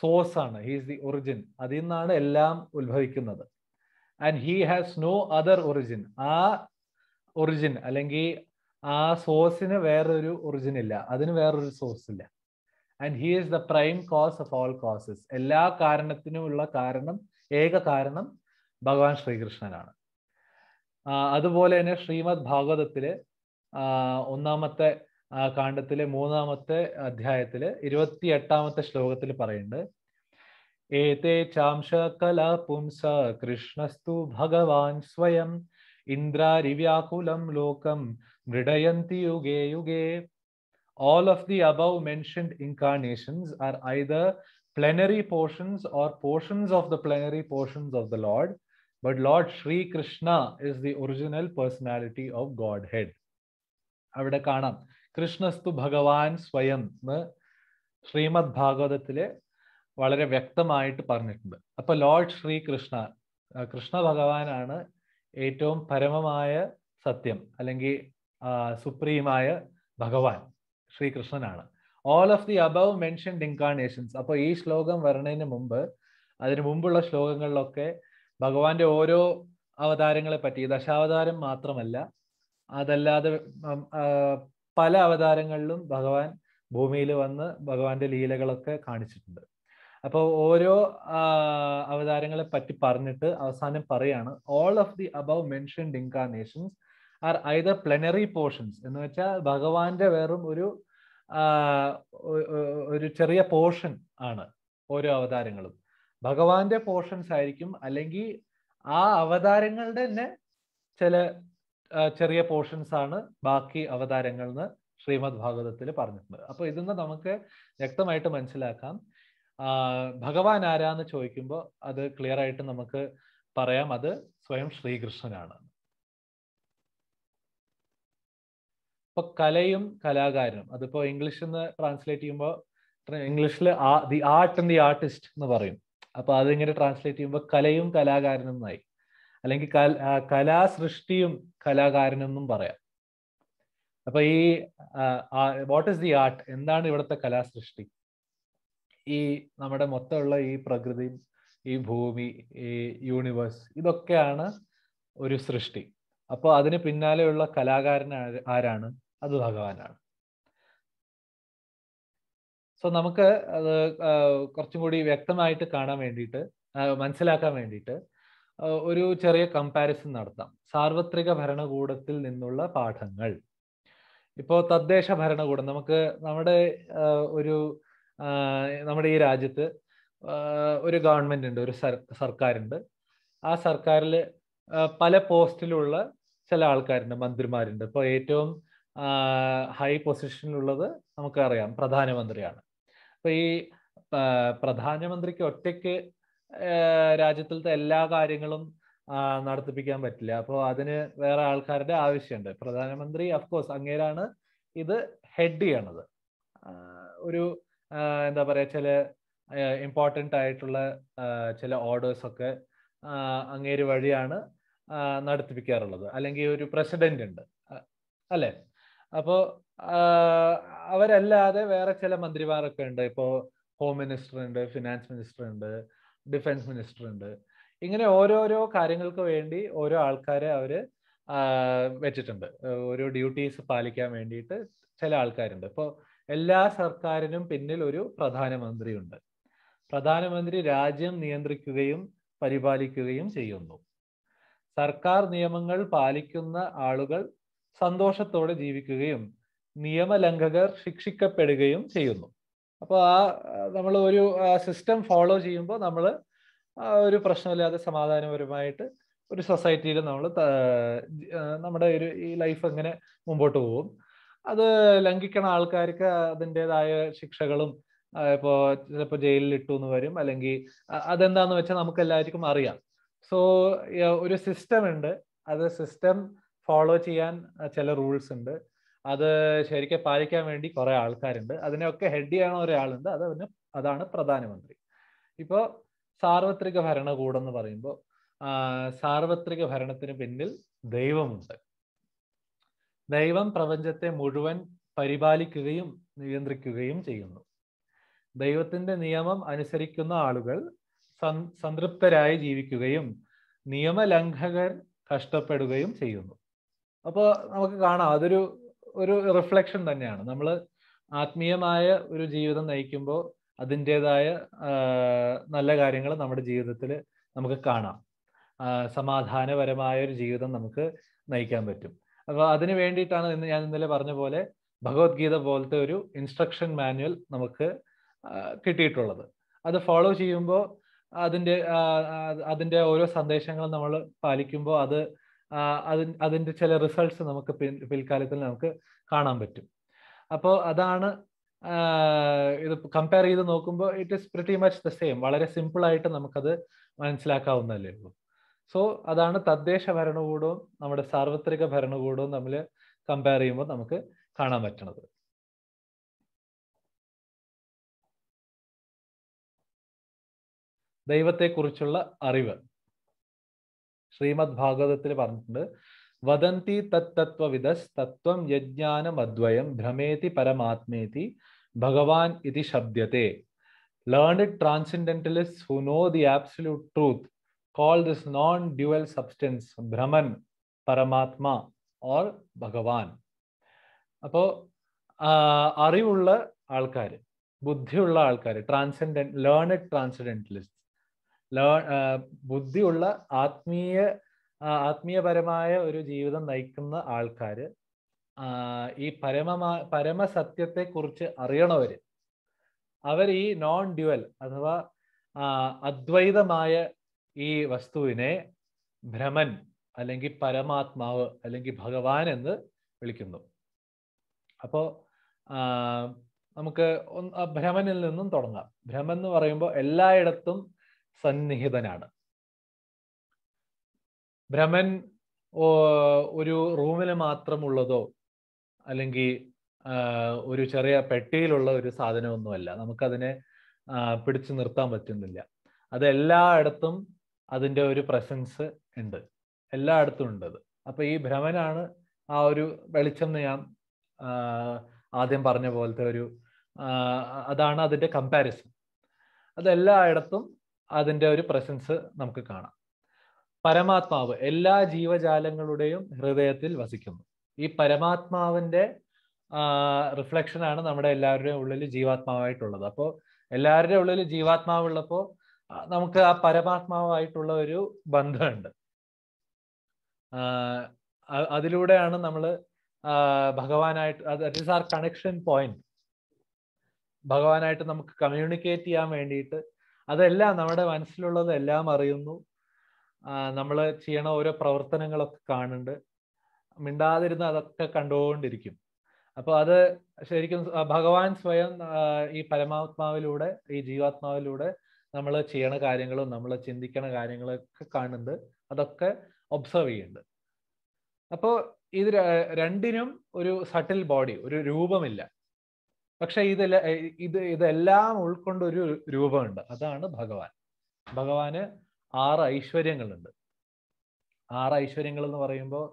സോഴ്സ് ആണ് ഹീസ് ദി ഒറിജിൻ അതിൽ നിന്നാണ് എല്ലാം ഉത്ഭവിക്കുന്നത് and he has no other origin ആ ഒറിജിൻ അല്ലെങ്കിൽ ആ സോഴ്സിന് വേറൊരു ഒറിജിൻ ഇല്ല അതിന് വേറൊരു സോഴ്സ് ഇല്ല and he is the prime cause of all causes എല്ലാ കാരണത്തിനുമുള്ള കാരണം ഏക കാരണം ഭഗവാൻ ശ്രീകൃഷ്ണനാണ് അതുപോലെ തന്നെ ശ്രീമദ് ഭാഗവതത്തില് ഒന്നാമത്തെ ആ കാണ്ഡത്തിലെ മൂന്നാമത്തെ അധ്യായത്തില് ഇരുപത്തി എട്ടാമത്തെ ശ്ലോകത്തിൽ പറയുന്നുണ്ട് ഏതേ ചാംശ കലാ പുംസ കൃഷ്ണസ്തു ഭഗവാൻ സ്വയം ഇന്ദ്രാരിവ്യാകുലം ലോകം മൃഡയന്തി യുഗേ യുഗേ all of the above mentioned incarnations are either plenary portions or portions of the plenary portions of the Lord. But Lord Sri Krishna is the original personality of Godhead. അവിടെ കാണാം കൃഷ്ണസ്തു ഭഗവാൻ സ്വയം എന്ന് ശ്രീമദ് ഭാഗവതത്തില് വളരെ വ്യക്തമായിട്ട് പറഞ്ഞിട്ടുണ്ട് അപ്പൊ ലോർഡ് ശ്രീകൃഷ്ണ കൃഷ്ണ ഭഗവാനാണ് ഏറ്റവും പരമമായ സത്യം അല്ലെങ്കിൽ സുപ്രീമായ ഭഗവാൻ ശ്രീകൃഷ്ണനാണ് all of the above mentioned incarnations അപ്പോൾ ഈ ശ്ലോകം വരണതിന് മുമ്പ് അതിനു മുമ്പുള്ള ശ്ലോകങ്ങളിലൊക്കെ ഭഗവാന്റെ ഓരോ അവതാരങ്ങളെ പറ്റി ദശാവതാരം മാത്രമല്ല അതല്ലാതെ പല അവതാരങ്ങളിലും ഭഗവാൻ ഭൂമിയിൽ വന്ന് ഭഗവാന്റെ ലീലകളൊക്കെ കാണിച്ചിട്ടുണ്ട് അപ്പോൾ ഓരോ അവതാരങ്ങളെ പറ്റി പറഞ്ഞിട്ട് അവസാനം പറയാണ് all of the above mentioned incarnations are either plenary portions എന്ന് വെച്ചാൽ ഭഗവാന്റെ വെറും ഒരു ഒരു ചെറിയ പോർഷൻ ആണ് ഓരോ അവതാരങ്ങളും ഭഗവാന്റെ പോർഷൻസ് ആയിരിക്കും അല്ലെങ്കിൽ ആ അവതാരങ്ങളുടെ തന്നെ ചില ചെറിയ പോർഷൻസ് ആണ് ബാക്കി അവതാരങ്ങൾ എന്ന് ശ്രീമദ് ഭാഗവതത്തിൽ പറഞ്ഞിട്ടുണ്ട് അപ്പൊ ഇതിന്ന് നമുക്ക് വ്യക്തമായിട്ട് മനസ്സിലാക്കാം ഭഗവാൻ ആരാന്ന് ചോദിക്കുമ്പോൾ അത് ക്ലിയർ ആയിട്ട് നമുക്ക് പറയാം അത് സ്വയം ശ്രീകൃഷ്ണനാണ് ഇപ്പൊ കലയും കലാകാരനും അതിപ്പോ ഇംഗ്ലീഷിൽ നിന്ന് ട്രാൻസ്ലേറ്റ് ചെയ്യുമ്പോൾ ഇംഗ്ലീഷിൽ ആ the art and the artist എന്ന് പറയും അപ്പൊ അതിങ്ങനെ ട്രാൻസ്ലേറ്റ് ചെയ്യുമ്പോൾ കലയും കലാകാരനും എന്നായി അല്ലെങ്കിൽ കലാസൃഷ്ടിയും കലാകാരനെന്നും പറയാം അപ്പൊ ഈ വാട്ട് ഈസ് ദി ആർട്ട് എന്താണ് ഇവിടുത്തെ കലാസൃഷ്ടി ഈ നമ്മുടെ മൊത്തമുള്ള ഈ പ്രകൃതി ഈ ഭൂമി ഈ യൂണിവേഴ്സ് ഇതൊക്കെയാണ് ഒരു സൃഷ്ടി അപ്പോൾ അതിന് പിന്നാലെയുള്ള കലാകാരൻ ആരാണ് അത് ഭഗവാനാണ് സോ നമുക്ക് അത് കുറച്ചും കൂടി വ്യക്തമായിട്ട് കാണാൻ വേണ്ടിയിട്ട് മനസ്സിലാക്കാൻ വേണ്ടിയിട്ട് ഒരു ചെറിയ കമ്പാരിസൺ നടത്താം സാർവത്രിക ഭരണകൂടത്തിൽ നിന്നുള്ള പാഠങ്ങൾ ഇപ്പോൾ തദ്ദേശ ഭരണകൂടം നമുക്ക് നമ്മുടെ ഒരു നമ്മുടെ ഈ രാജ്യത്ത് ഒരു ഗവൺമെന്റ് ഉണ്ട് ഒരു സർക്കാരുണ്ട് ആ സർക്കാരിൽ പല പോസ്റ്റിലുള്ള ചില ആൾക്കാരുണ്ട് മന്ത്രിമാരുണ്ട് ഇപ്പോൾ ഏറ്റവും ഹൈ പൊസിഷനിലുള്ളത് നമുക്കറിയാം പ്രധാനമന്ത്രിയാണ് അപ്പോൾ ഈ പ്രധാനമന്ത്രിക്ക് ഒറ്റയ്ക്ക് രാജ്യത്തിലത്തെ എല്ലാ കാര്യങ്ങളും നടത്തിപ്പിക്കാൻ പറ്റില്ല അപ്പോൾ അതിന് വേറെ ആൾക്കാരുടെ ആവശ്യമുണ്ട് പ്രധാനമന്ത്രി അഫ്കോഴ്സ് അങ്ങേരാണ് ഇത് ഹെഡ് ചെയ്യണത് ഒരു എന്താ പറയുക ചില ഇമ്പോർട്ടൻ്റ് ആയിട്ടുള്ള ചില ഓർഡേഴ്സ് ഒക്കെ അങ്ങേര് വഴിയാണ് നടത്തിപ്പിക്കാറുള്ളത് അല്ലെങ്കിൽ ഒരു പ്രസിഡന്റ് ഉണ്ട് അല്ലേ അപ്പോൾ അവരല്ലാതെ വേറെ ചില മന്ത്രിമാരൊക്കെ ഉണ്ട് ഇപ്പോൾ ഹോം മിനിസ്റ്റർ ഉണ്ട് ഫിനാൻസ് മിനിസ്റ്റർ ഉണ്ട് ഡിഫൻസ് മിനിസ്റ്റർ ഉണ്ട് ഇങ്ങനെ ഓരോരോ കാര്യങ്ങൾക്ക് വേണ്ടി ഓരോ ആൾക്കാരെ അവർ വെച്ചിട്ടുണ്ട് ഓരോ ഡ്യൂട്ടീസ് പാലിക്കാൻ വേണ്ടിയിട്ട് ചില ആൾക്കാരുണ്ട് ഇപ്പോൾ എല്ലാ സർക്കാരിനും പിന്നിൽ ഒരു പ്രധാനമന്ത്രിയുണ്ട് പ്രധാനമന്ത്രി രാജ്യം നിയന്ത്രിക്കുകയും പരിപാലിക്കുകയും ചെയ്യുന്നു സർക്കാർ നിയമങ്ങൾ പാലിക്കുന്ന ആളുകൾ സന്തോഷത്തോടെ ജീവിക്കുകയും നിയമലംഘകർ ശിക്ഷിക്കപ്പെടുകയും ചെയ്യുന്നു അപ്പോൾ ആ നമ്മൾ ഒരു സിസ്റ്റം ഫോളോ ചെയ്യുമ്പോൾ നമ്മൾ ഒരു പ്രശ്നമില്ലാതെ സമാധാനപരമായിട്ട് ഒരു സൊസൈറ്റിയിൽ നമ്മൾ നമ്മുടെ ഒരു ഈ ലൈഫ് എങ്ങനെ മുമ്പോട്ട് പോകും അത് ലംഘിക്കണ ആൾക്കാർക്ക് അതിൻ്റെതായ ശിക്ഷകളും ഇപ്പോൾ ചിലപ്പോൾ ജയിലിൽ ഇട്ടു എന്ന് വരും അല്ലെങ്കിൽ അതെന്താന്ന് വെച്ചാൽ നമുക്ക് എല്ലാവർക്കും അറിയാം സോ ഒരു സിസ്റ്റം ഉണ്ട് അത് സിസ്റ്റം ഫോളോ ചെയ്യാൻ ചില റൂൾസ് ഉണ്ട് അത് ശരിക്കും പാലിക്കാൻ വേണ്ടി കുറെ ആൾക്കാരുണ്ട് അതിനെയൊക്കെ ഹെഡ് ചെയ്യണ ഒരാളുണ്ട് അത് അതിന് അതാണ് പ്രധാനമന്ത്രി ഇപ്പോൾ സാർവത്രിക ഭരണകൂടം എന്ന് പറയുമ്പോൾ സാർവത്രിക ഭരണത്തിന് പിന്നിൽ ദൈവമുണ്ട് ദൈവം പ്രപഞ്ചത്തെ മുഴുവൻ പരിപാലിക്കുകയും നിയന്ത്രിക്കുകയും ചെയ്യുന്നു ദൈവത്തിന്റെ നിയമം അനുസരിക്കുന്ന ആളുകൾ സംതൃപ്തരായി ജീവിക്കുകയും നിയമലംഘകർ കഷ്ടപ്പെടുകയും ചെയ്യുന്നു അപ്പോൾ നമുക്ക് കാണാം അതൊരു ഒരു റിഫ്ലക്ഷൻ തന്നെയാണ് നമ്മൾ ആത്മീയമായ ഒരു ജീവിതം നയിക്കുമ്പോൾ അതിൻ്റെതായ നല്ല കാര്യങ്ങൾ നമ്മുടെ ജീവിതത്തിൽ നമുക്ക് കാണാം സമാധാനപരമായ ഒരു ജീവിതം നമുക്ക് നയിക്കാൻ പറ്റും അപ്പോൾ അതിന് വേണ്ടിയിട്ടാണ് ഇന്ന് ഞാൻ ഇന്നലെ പറഞ്ഞ പോലെ ഭഗവത്ഗീത പോലത്തെ ഒരു ഇൻസ്ട്രക്ഷൻ മാനുവൽ നമുക്ക് കിട്ടിയിട്ടുള്ളത് അത് ഫോളോ ചെയ്യുമ്പോൾ അതിൻ്റെ അതിൻ്റെ ഓരോ സന്ദേശങ്ങൾ നമ്മൾ പാലിക്കുമ്പോൾ അത് അതിന് അതിൻ്റെ ചില റിസൾട്ട്സ് നമുക്ക് പിൽക്കാലത്തിൽ നമുക്ക് കാണാൻ പറ്റും അപ്പോൾ അതാണ് ഇത് കമ്പയർ ചെയ്ത് നോക്കുമ്പോൾ it is pretty much the same വളരെ സിമ്പിൾ ആയിട്ട് നമുക്കത് മനസ്സിലാക്കാവുന്നതല്ലേ ഉള്ളൂ സോ അതാണ് തദ്ദേശ ഭരണകൂടവും നമ്മുടെ സാർവത്രിക ഭരണകൂടവും തമ്മിൽ കമ്പയർ ചെയ്യുമ്പോൾ നമുക്ക് കാണാൻ പറ്റണത് ദൈവത്തെക്കുറിച്ചുള്ള അറിവ് ശ്രീമദ് ഭാഗവതത്തിൽ പറഞ്ഞിട്ടുണ്ട് വദന്തി തത്തത്വവിദസ് തത്വം യജ്ഞാനം അദ്വയം ഭ്രമേതി പരമാത്മേതി ഭഗവാൻ ഇതി ശബ്ദത്തെ learned transcendentalist who know the absolute truth call this non dual substance Brahman Paramatma or ഭഗവാൻ അപ്പോൾ അറിവുള്ള ആൾക്കാർ ബുദ്ധിയുള്ള ആൾക്കാർ ട്രാൻസെൻഡൻ ലേണഡ് ട്രാൻസെൻഡലിസ്റ്റ് ബുദ്ധിയുള്ള ആത്മീയ ആത്മീയപരമായ ഒരു ജീവിതം നയിക്കുന്ന ആൾക്കാർ ഈ പരമസത്യത്തെ കുറിച്ച് അറിയണവര് അവർ ഈ നോൺ ഡ്യുവൽ അഥവാ അദ്വൈതമായ ഈ വസ്തുവിനെ ഭ്രമൻ അല്ലെങ്കിൽ പരമാത്മാവ് അല്ലെങ്കിൽ ഭഗവാൻ എന്ന് വിളിക്കുന്നു അപ്പോൾ നമുക്ക് ഭ്രമനിൽ നിന്നും തുടങ്ങാം ഭ്രമൻ എന്ന് പറയുമ്പോൾ എല്ലായിടത്തും സന്നിഹിതനാണ് ഭ്രമൻ ഒരു റൂമിൽ മാത്രമുള്ളതോ അല്ലെങ്കിൽ ഒരു ചെറിയ പെട്ടിയിലുള്ള ഒരു സാധനമൊന്നുമല്ല നമുക്കതിനെ പിടിച്ചു നിർത്താൻ പറ്റുന്നില്ല അത് എല്ലായിടത്തും അതിൻ്റെ ഒരു പ്രസൻസ് ഉണ്ട് എല്ലായിടത്തും ഉണ്ട് അത് അപ്പൊ ഈ ഭ്രമനാണ് ആ ഒരു വെളിച്ചം ഞാൻ ആദ്യം പറഞ്ഞ പോലത്തെ ഒരു അതാണ് അതിൻ്റെ കമ്പാരിസൺ അത് എല്ലായിടത്തും അതിൻ്റെ ഒരു പ്രസൻസ് നമുക്ക് കാണാം പരമാത്മാവ് എല്ലാ ജീവജാലങ്ങളുടെയും ഹൃദയത്തിൽ വസിക്കുന്നു ഈ പരമാത്മാവിൻ്റെ റിഫ്ലക്ഷനാണ് നമ്മുടെ എല്ലാവരുടെയും ഉള്ളിൽ ജീവാത്മാവായിട്ടുള്ളത് അപ്പോൾ എല്ലാവരുടെ ഉള്ളിൽ ജീവാത്മാവുള്ളപ്പോൾ നമുക്ക് ആ പരമാത്മാവായിട്ടുള്ള ഒരു ബന്ധമുണ്ട് അതിലൂടെയാണ് നമ്മൾ ഭഗവാനായിട്ട് that is our connection point ഭഗവാനായിട്ട് നമുക്ക് കമ്മ്യൂണിക്കേറ്റ് ചെയ്യാൻ വേണ്ടിയിട്ട് അതെല്ലാം നമ്മുടെ മനസ്സിലുള്ളത് എല്ലാം അറിയുന്നു നമ്മൾ ചെയ്യണ ഓരോ പ്രവർത്തനങ്ങളൊക്കെ കാണുന്നുണ്ട് മിണ്ടാതിരുന്ന് അതൊക്കെ കണ്ടുകൊണ്ടിരിക്കും അപ്പോൾ അത് ശരിക്കും ഭഗവാൻ സ്വയം ഈ പരമാത്മാവിലൂടെ ഈ ജീവാത്മാവിലൂടെ നമ്മൾ ചെയ്യണ കാര്യങ്ങളും നമ്മൾ ചിന്തിക്കണ കാര്യങ്ങളൊക്കെ കാണുന്നുണ്ട് അതൊക്കെ ഒബ്സർവ് ചെയ്യുന്നുണ്ട് അപ്പോൾ ഇത് രണ്ടിനും ഒരു സട്ടിൽ ബോഡി ഒരു രൂപമില്ല പക്ഷെ ഇതെല്ലാം ഇത് ഇതെല്ലാം ഉൾക്കൊണ്ടൊരു ഒരു രൂപമുണ്ട് അതാണ് ഭഗവാൻ ഭഗവാന് ആറ് ഐശ്വര്യങ്ങളുണ്ട് ആറ് ഐശ്വര്യങ്ങൾ എന്ന് പറയുമ്പോൾ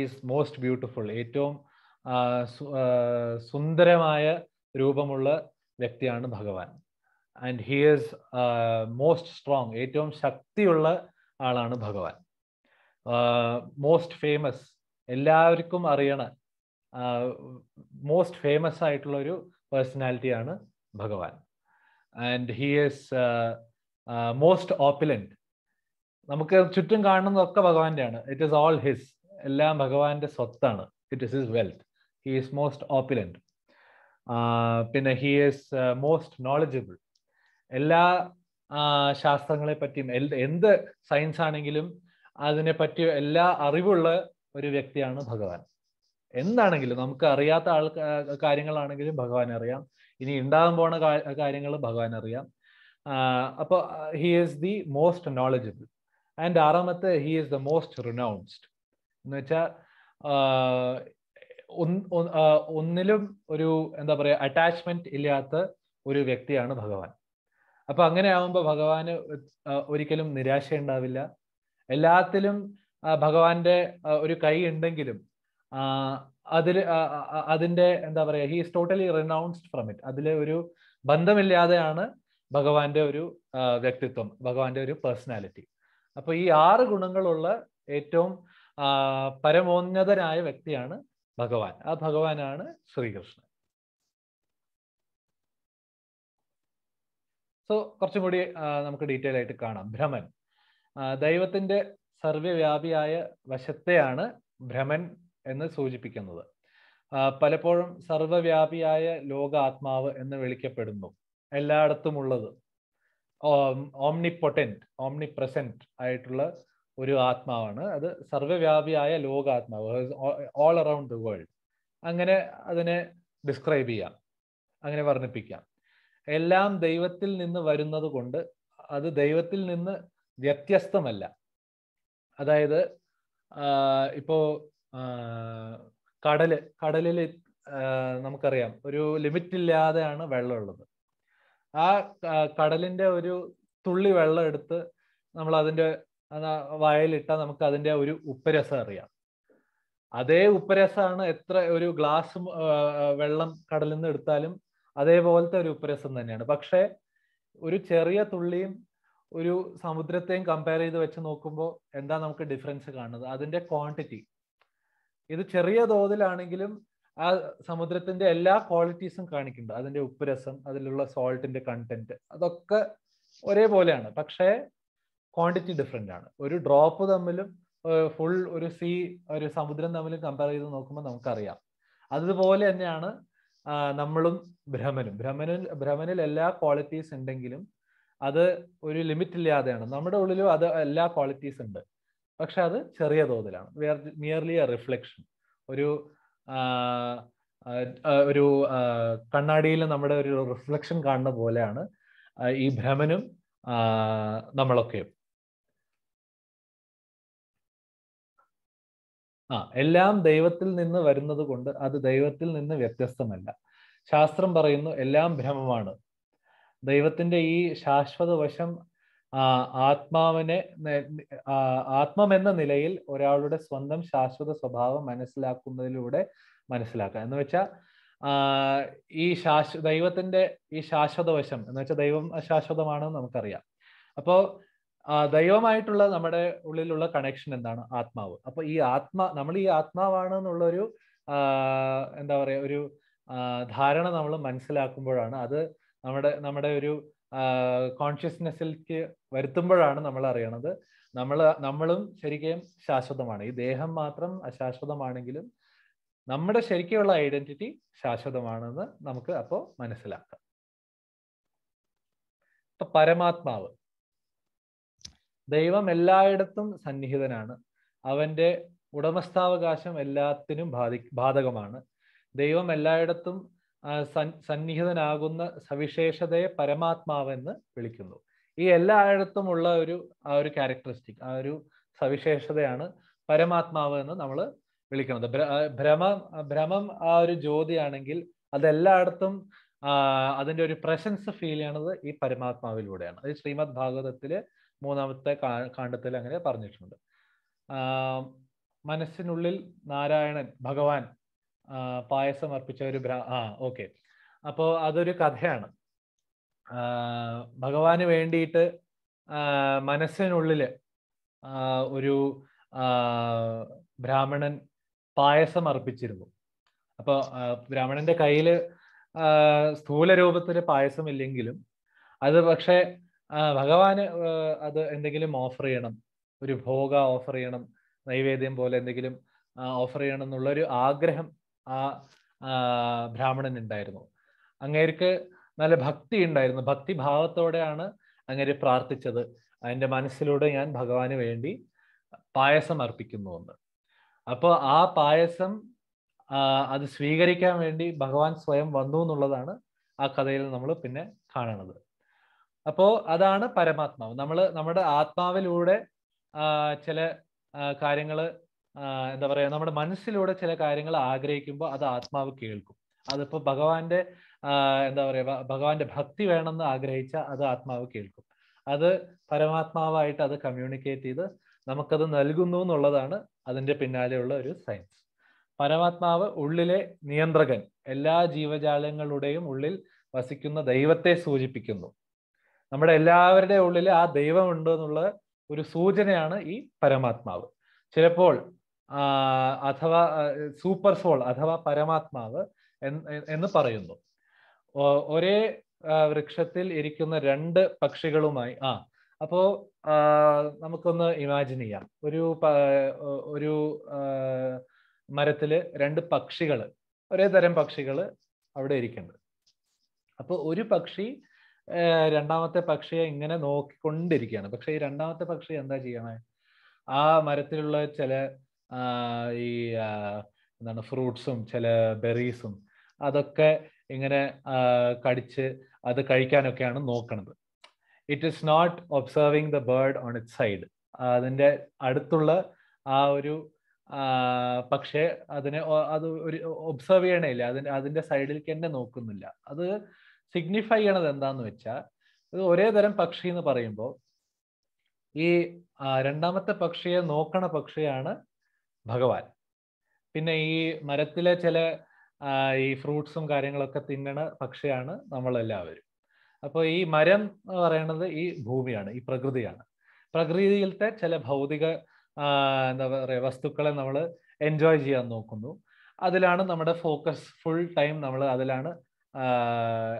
ഈസ് മോസ്റ്റ് ബ്യൂട്ടിഫുൾ ഏറ്റവും സുന്ദരമായ രൂപമുള്ള വ്യക്തിയാണ് ഭഗവാൻ and he is most strong ഏറ്റവും ശക്തിയുള്ള ആളാണ് ഭഗവാൻ മോസ്റ്റ് ഫേമസ് എല്ലാവർക്കും അറിയണ മോസ്റ്റ് ഫേമസ് ആയിട്ടുള്ള ഒരു പേഴ്സണാലിറ്റിയാണ് ഭഗവാൻ and he is most opulent നമുക്ക് ചുറ്റും കാണുന്നതൊക്കെ ഭഗവാന്റെയാണ് ഇറ്റ് ഈസ് ഓൾ ഹിസ് എല്ലാം ഭഗവാന്റെ സ്വത്താണ് it is his wealth he is most opulent പിന്നെ ഹി ഈസ് മോസ്റ്റ് നോളജബിൾ എല്ലാ ശാസ്ത്രങ്ങളെ പറ്റിയും എന്ത് സയൻസ് ആണെങ്കിലും അതിനെ പറ്റി എല്ലാ അറിവുള്ള ഒരു വ്യക്തിയാണ് ഭഗവാൻ എന്താണെങ്കിലും നമുക്ക് അറിയാത്ത ആൾ കാര്യങ്ങളാണെങ്കിലും ഭഗവാൻ അറിയാം ഇനി ഉണ്ടാകാൻ പോണ കാര്യങ്ങൾ ഭഗവാൻ അറിയാം അപ്പൊ he is the most knowledgeable and ആറാമത്തെ he is the most renounced എന്ന് വെച്ചാൽ ഒന്നിലും ഒരു എന്താ പറയുക അറ്റാച്ച്മെന്റ് ഇല്ലാത്ത ഒരു വ്യക്തിയാണ് ഭഗവാൻ അപ്പൊ അങ്ങനെ ആവുമ്പോൾ ഭഗവാന് ഒരിക്കലും നിരാശ ഉണ്ടാവില്ല എല്ലാത്തിലും ഭഗവാന്റെ ഒരു കൈ ഉണ്ടെങ്കിലും അതിൽ അതിന്റെ എന്താ പറയുക is totally renounced from it അതിലെ ഒരു ബന്ധമില്ലാതെയാണ് ഭഗവാന്റെ ഒരു വ്യക്തിത്വം ഭഗവാന്റെ ഒരു പേഴ്സണാലിറ്റി അപ്പൊ ഈ ആറ് ഗുണങ്ങളുള്ള ഏറ്റവും പരമോന്നതനായ വ്യക്തിയാണ് ഭഗവാൻ ആ ഭഗവാനാണ് ശ്രീകൃഷ്ണൻ സോ കുറച്ചും കൂടി നമുക്ക് ഡീറ്റെയിൽ ആയിട്ട് കാണാം ഭ്രമൻ ദൈവത്തിന്റെ സർവ്വവ്യാപിയായ വശത്തെയാണ് ഭ്രമൻ എന്ന് സൂചിപ്പിക്കുന്നത് പലപ്പോഴും സർവവ്യാപിയായ ലോകാത്മാവ് എന്ന് വിളിക്കപ്പെടുന്നു എല്ലായിടത്തുമുള്ളത് ഓംനി പൊട്ടൻറ്റ് ഓംനി പ്രസൻറ്റ് ആയിട്ടുള്ള ഒരു ആത്മാവാണ് അത് സർവവ്യാപിയായ ലോകാത്മാവ് ഓൾ അറൗണ്ട് ദ വേൾഡ് അങ്ങനെ അതിനെ ഡിസ്ക്രൈബ് ചെയ്യാം അങ്ങനെ വർണ്ണിപ്പിക്കാം എല്ലാം ദൈവത്തിൽ നിന്ന് വരുന്നത് കൊണ്ട് അത് ദൈവത്തിൽ നിന്ന് വ്യത്യസ്തമല്ല അതായത് ഇപ്പോ കടല് കടലിൽ നമുക്കറിയാം ഒരു ലിമിറ്റ് ഇല്ലാതെയാണ് വെള്ളമുള്ളത് ആ കടലിന്റെ ഒരു തുള്ളി വെള്ളം എടുത്ത് നമ്മൾ അതിന്റെ വയലിട്ടാൽ നമുക്ക് അതിന്റെ ഒരു ഉപ്പരസം അറിയാം അതേ ഉപ്പരസമാണ് എത്ര ഒരു ഗ്ലാസ് വെള്ളം കടലിൽ നിന്ന് എടുത്താലും അതേപോലത്തെ ഒരു ഉപ്പരസം തന്നെയാണ് പക്ഷേ ഒരു ചെറിയ തുള്ളിയും ഒരു സമുദ്രത്തെയും കമ്പയർ ചെയ്ത് വെച്ച് നോക്കുമ്പോൾ എന്താ നമുക്ക് ഡിഫറൻസ് കാണുന്നത് അതിന്റെ ക്വാണ്ടിറ്റി ഇത് ചെറിയ തോതിലാണെങ്കിലും ആ സമുദ്രത്തിന്റെ എല്ലാ ക്വാളിറ്റീസും കാണിക്കുന്നുണ്ട് അതിന്റെ ഉപ്പുരസം അതിലുള്ള സോൾട്ടിന്റെ കണ്ടന്റ് അതൊക്കെ ഒരേപോലെയാണ് പക്ഷേ ക്വാണ്ടിറ്റി ഡിഫറെൻ്റ് ആണ് ഒരു ഡ്രോപ്പ് തമ്മിലും ഫുൾ ഒരു സീ ഒരു സമുദ്രം തമ്മിലും കമ്പയർ ചെയ്ത് നോക്കുമ്പോൾ നമുക്കറിയാം അതുപോലെ തന്നെയാണ് നമ്മളും ഭ്രമനും ഭ്രമനിൽ ഭ്രമനിൽ എല്ലാ ക്വാളിറ്റീസ് ഉണ്ടെങ്കിലും അത് ഒരു ലിമിറ്റ് ഇല്ലാതെയാണ് നമ്മുടെ ഉള്ളിലും അത് എല്ലാ ക്വാളിറ്റീസ് ഉണ്ട് പക്ഷെ അത് ചെറിയ തോതിലാണ് we are nearly a reflection ഒരു ഒരു കണ്ണാടിയിൽ നമ്മുടെ ഒരു റിഫ്ലക്ഷൻ കാണുന്ന പോലെയാണ് ഈ ഭ്രമനും നമ്മളൊക്കെയും ആ എല്ലാം ദൈവത്തിൽ നിന്ന് വരുന്നത് കൊണ്ട് അത് ദൈവത്തിൽ നിന്ന് വ്യത്യസ്തമല്ല ശാസ്ത്രം പറയുന്നു എല്ലാം ഭ്രമമാണ് ദൈവത്തിന്റെ ഈ ശാശ്വത വശം ആത്മാവിനെ ആത്മമെന്ന നിലയിൽ ഒരാളുടെ സ്വന്തം ശാശ്വത സ്വഭാവം മനസ്സിലാക്കുന്നതിലൂടെ മനസ്സിലാക്കുക എന്ന് വെച്ചാൽ ഈ ശാശ്വ ദൈവത്തിന്റെ ഈ ശാശ്വത വശം എന്ന് വെച്ചാൽ ദൈവം അശാശ്വതമാണെന്ന് നമുക്കറിയാം അപ്പോൾ ദൈവമായിട്ടുള്ള നമ്മുടെ ഉള്ളിലുള്ള കണക്ഷൻ എന്താണ് ആത്മാവ് അപ്പൊ ഈ ആത്മ നമ്മൾ ഈ ആത്മാവാണ് എന്നുള്ളൊരു എന്താ പറയുക ഒരു ധാരണ നമ്മൾ മനസ്സിലാക്കുമ്പോഴാണ് അത് നമ്മുടെ നമ്മുടെ ഒരു കോൺഷ്യസ്നെസ്സിലേക്ക് വരുത്തുമ്പോഴാണ് നമ്മൾ അറിയണത് നമ്മൾ നമ്മളും ശരിക്കും ശാശ്വതമാണ് ഈ ദേഹം മാത്രം അശാശ്വതമാണെങ്കിലും നമ്മുടെ ശരിക്കുള്ള ഐഡന്റിറ്റി ശാശ്വതമാണെന്ന് നമുക്ക് അപ്പോൾ മനസ്സിലാക്കാം ഇപ്പൊ പരമാത്മാവ് ദൈവം എല്ലായിടത്തും സന്നിഹിതനാണ് അവന്റെ ഉടമസ്ഥാവകാശം എല്ലാത്തിനും ബാധി ബാധകമാണ് ദൈവം എല്ലായിടത്തും സന്നിഹിതനാകുന്ന സവിശേഷതയെ പരമാത്മാവെന്ന് വിളിക്കുന്നു ഈ ഉള്ള ഒരു ആ ഒരു ക്യാരക്ടറിസ്റ്റിക് ആ ഒരു സവിശേഷതയാണ് പരമാത്മാവ് എന്ന് നമ്മൾ വിളിക്കുന്നത് ഭ്രമം ഭ്രമം ആ ഒരു ജ്യോതിയാണെങ്കിൽ അതെല്ലായിടത്തും അതിന്റെ ഒരു പ്രസൻസ് ഫീൽ ചെയ്യണത് ഈ പരമാത്മാവിലൂടെയാണ് അത് ശ്രീമദ് ഭാഗവതത്തിലെ മൂന്നാമത്തെ കാണ്ഡത്തിൽ അങ്ങനെ പറഞ്ഞിട്ടുണ്ട് മനസ്സിനുള്ളിൽ നാരായണൻ ഭഗവാൻ പായസം അർപ്പിച്ച ഒരു ഭ്ര ആ ഓക്കെ അപ്പോൾ അതൊരു കഥയാണ് ഭഗവാന് വേണ്ടിയിട്ട് മനസ്സിനുള്ളിൽ ഒരു ബ്രാഹ്മണൻ പായസം അർപ്പിച്ചിരുന്നു അപ്പോൾ ബ്രാഹ്മണന്റെ കയ്യിൽ സ്ഥൂല രൂപത്തിൽ പായസം ഇല്ലെങ്കിലും അത് പക്ഷേ ഭഗവാന് അത് എന്തെങ്കിലും ഓഫർ ചെയ്യണം ഒരു ഭോഗ ഓഫർ ചെയ്യണം നൈവേദ്യം പോലെ എന്തെങ്കിലും ഓഫർ ചെയ്യണം എന്നുള്ളൊരു ആഗ്രഹം ആ ബ്രാഹ്മണൻ ഉണ്ടായിരുന്നു അങ്ങേർക്ക് നല്ല ഭക്തി ഉണ്ടായിരുന്നു ഭക്തിഭാവത്തോടെയാണ് അങ്ങനെ പ്രാർത്ഥിച്ചത് എൻ്റെ മനസ്സിലൂടെ ഞാൻ ഭഗവാന് വേണ്ടി പായസം അർപ്പിക്കുന്നു എന്ന് അപ്പോൾ ആ പായസം അത് സ്വീകരിക്കാൻ വേണ്ടി ഭഗവാൻ സ്വയം വന്നു എന്നുള്ളതാണ് ആ കഥയിൽ നമ്മൾ പിന്നെ കാണുന്നത് അപ്പോൾ അതാണ് പരമാത്മാവ് നമ്മൾ നമ്മുടെ ആത്മാവിലൂടെ ചില കാര്യങ്ങൾ എന്താ പറയുക നമ്മുടെ മനസ്സിലൂടെ ചില കാര്യങ്ങൾ ആഗ്രഹിക്കുമ്പോൾ അത് ആത്മാവ് കേൾക്കും അതിപ്പോൾ ഭഗവാന്റെ എന്താ പറയുക ഭഗവാന്റെ ഭക്തി വേണമെന്ന് ആഗ്രഹിച്ച അത് ആത്മാവ് കേൾക്കും അത് പരമാത്മാവായിട്ട് അത് കമ്മ്യൂണിക്കേറ്റ് ചെയ്ത് നമുക്കത് നൽകുന്നു എന്നുള്ളതാണ് അതിൻ്റെ പിന്നാലെയുള്ള ഒരു സയൻസ് പരമാത്മാവ് ഉള്ളിലെ നിയന്ത്രകൻ എല്ലാ ജീവജാലങ്ങളുടെയും ഉള്ളിൽ വസിക്കുന്ന ദൈവത്തെ സൂചിപ്പിക്കുന്നു നമ്മുടെ എല്ലാവരുടെ ഉള്ളിൽ ആ ദൈവമുണ്ട് എന്നുള്ള ഒരു സൂചനയാണ് ഈ പരമാത്മാവ് ചിലപ്പോൾ അഥവാ സൂപ്പർ സോൾ അഥവാ പരമാത്മാവ് എന്ന് പറയുന്നു ഒരേ വൃക്ഷത്തിൽ ഇരിക്കുന്ന രണ്ട് പക്ഷികളുമായി ആ അപ്പോ നമുക്കൊന്ന് ഇമാജിൻ ചെയ്യാം ഒരു ഒരു മരത്തില് രണ്ട് പക്ഷികൾ ഒരേ തരം പക്ഷികൾ അവിടെ ഇരിക്കുന്നത് അപ്പോൾ ഒരു പക്ഷി രണ്ടാമത്തെ പക്ഷിയെ ഇങ്ങനെ നോക്കിക്കൊണ്ടിരിക്കുകയാണ് പക്ഷെ ഈ രണ്ടാമത്തെ പക്ഷി എന്താ ചെയ്യണേ ആ മരത്തിലുള്ള ചില ഈ എന്താണ് ഫ്രൂട്ട്സും ചില ബെറീസും അതൊക്കെ ഇങ്ങനെ കടിച്ച് അത് കഴിക്കാനൊക്കെയാണ് നോക്കുന്നത് it is not observing the bird on it side അതിൻ്റെ അടുത്തുള്ള ആ ഒരു പക്ഷേ അതിനെ അത് ഒരു ഒബ്സർവ് ചെയ്യണേയില്ല അതിൻ്റെ അതിൻ്റെ സൈഡിലേക്ക് തന്നെ നോക്കുന്നില്ല അത് സിഗ്നിഫൈ ചെയ്യണത് എന്താന്ന് വെച്ചാൽ ഇത് ഒരേ തരം പക്ഷി എന്ന് പറയുമ്പോൾ ഈ രണ്ടാമത്തെ പക്ഷിയെ നോക്കണ പക്ഷിയാണ് ഭഗവാൻ പിന്നെ ഈ മരത്തിലെ ചില ഈ ഫ്രൂട്ട്സും കാര്യങ്ങളൊക്കെ തിന്നണ പക്ഷിയാണ് നമ്മളെല്ലാവരും അപ്പോൾ ഈ മരം എന്ന് പറയുന്നത് ഈ ഭൂമിയാണ് ഈ പ്രകൃതിയാണ് പ്രകൃതിയിലത്തെ ചില ഭൗതിക എന്താ പറയുക വസ്തുക്കളെ നമ്മൾ എൻജോയ് ചെയ്യാൻ നോക്കുന്നു അതിലാണ് നമ്മുടെ ഫോക്കസ് ഫുൾ ടൈം നമ്മൾ അതിലാണ്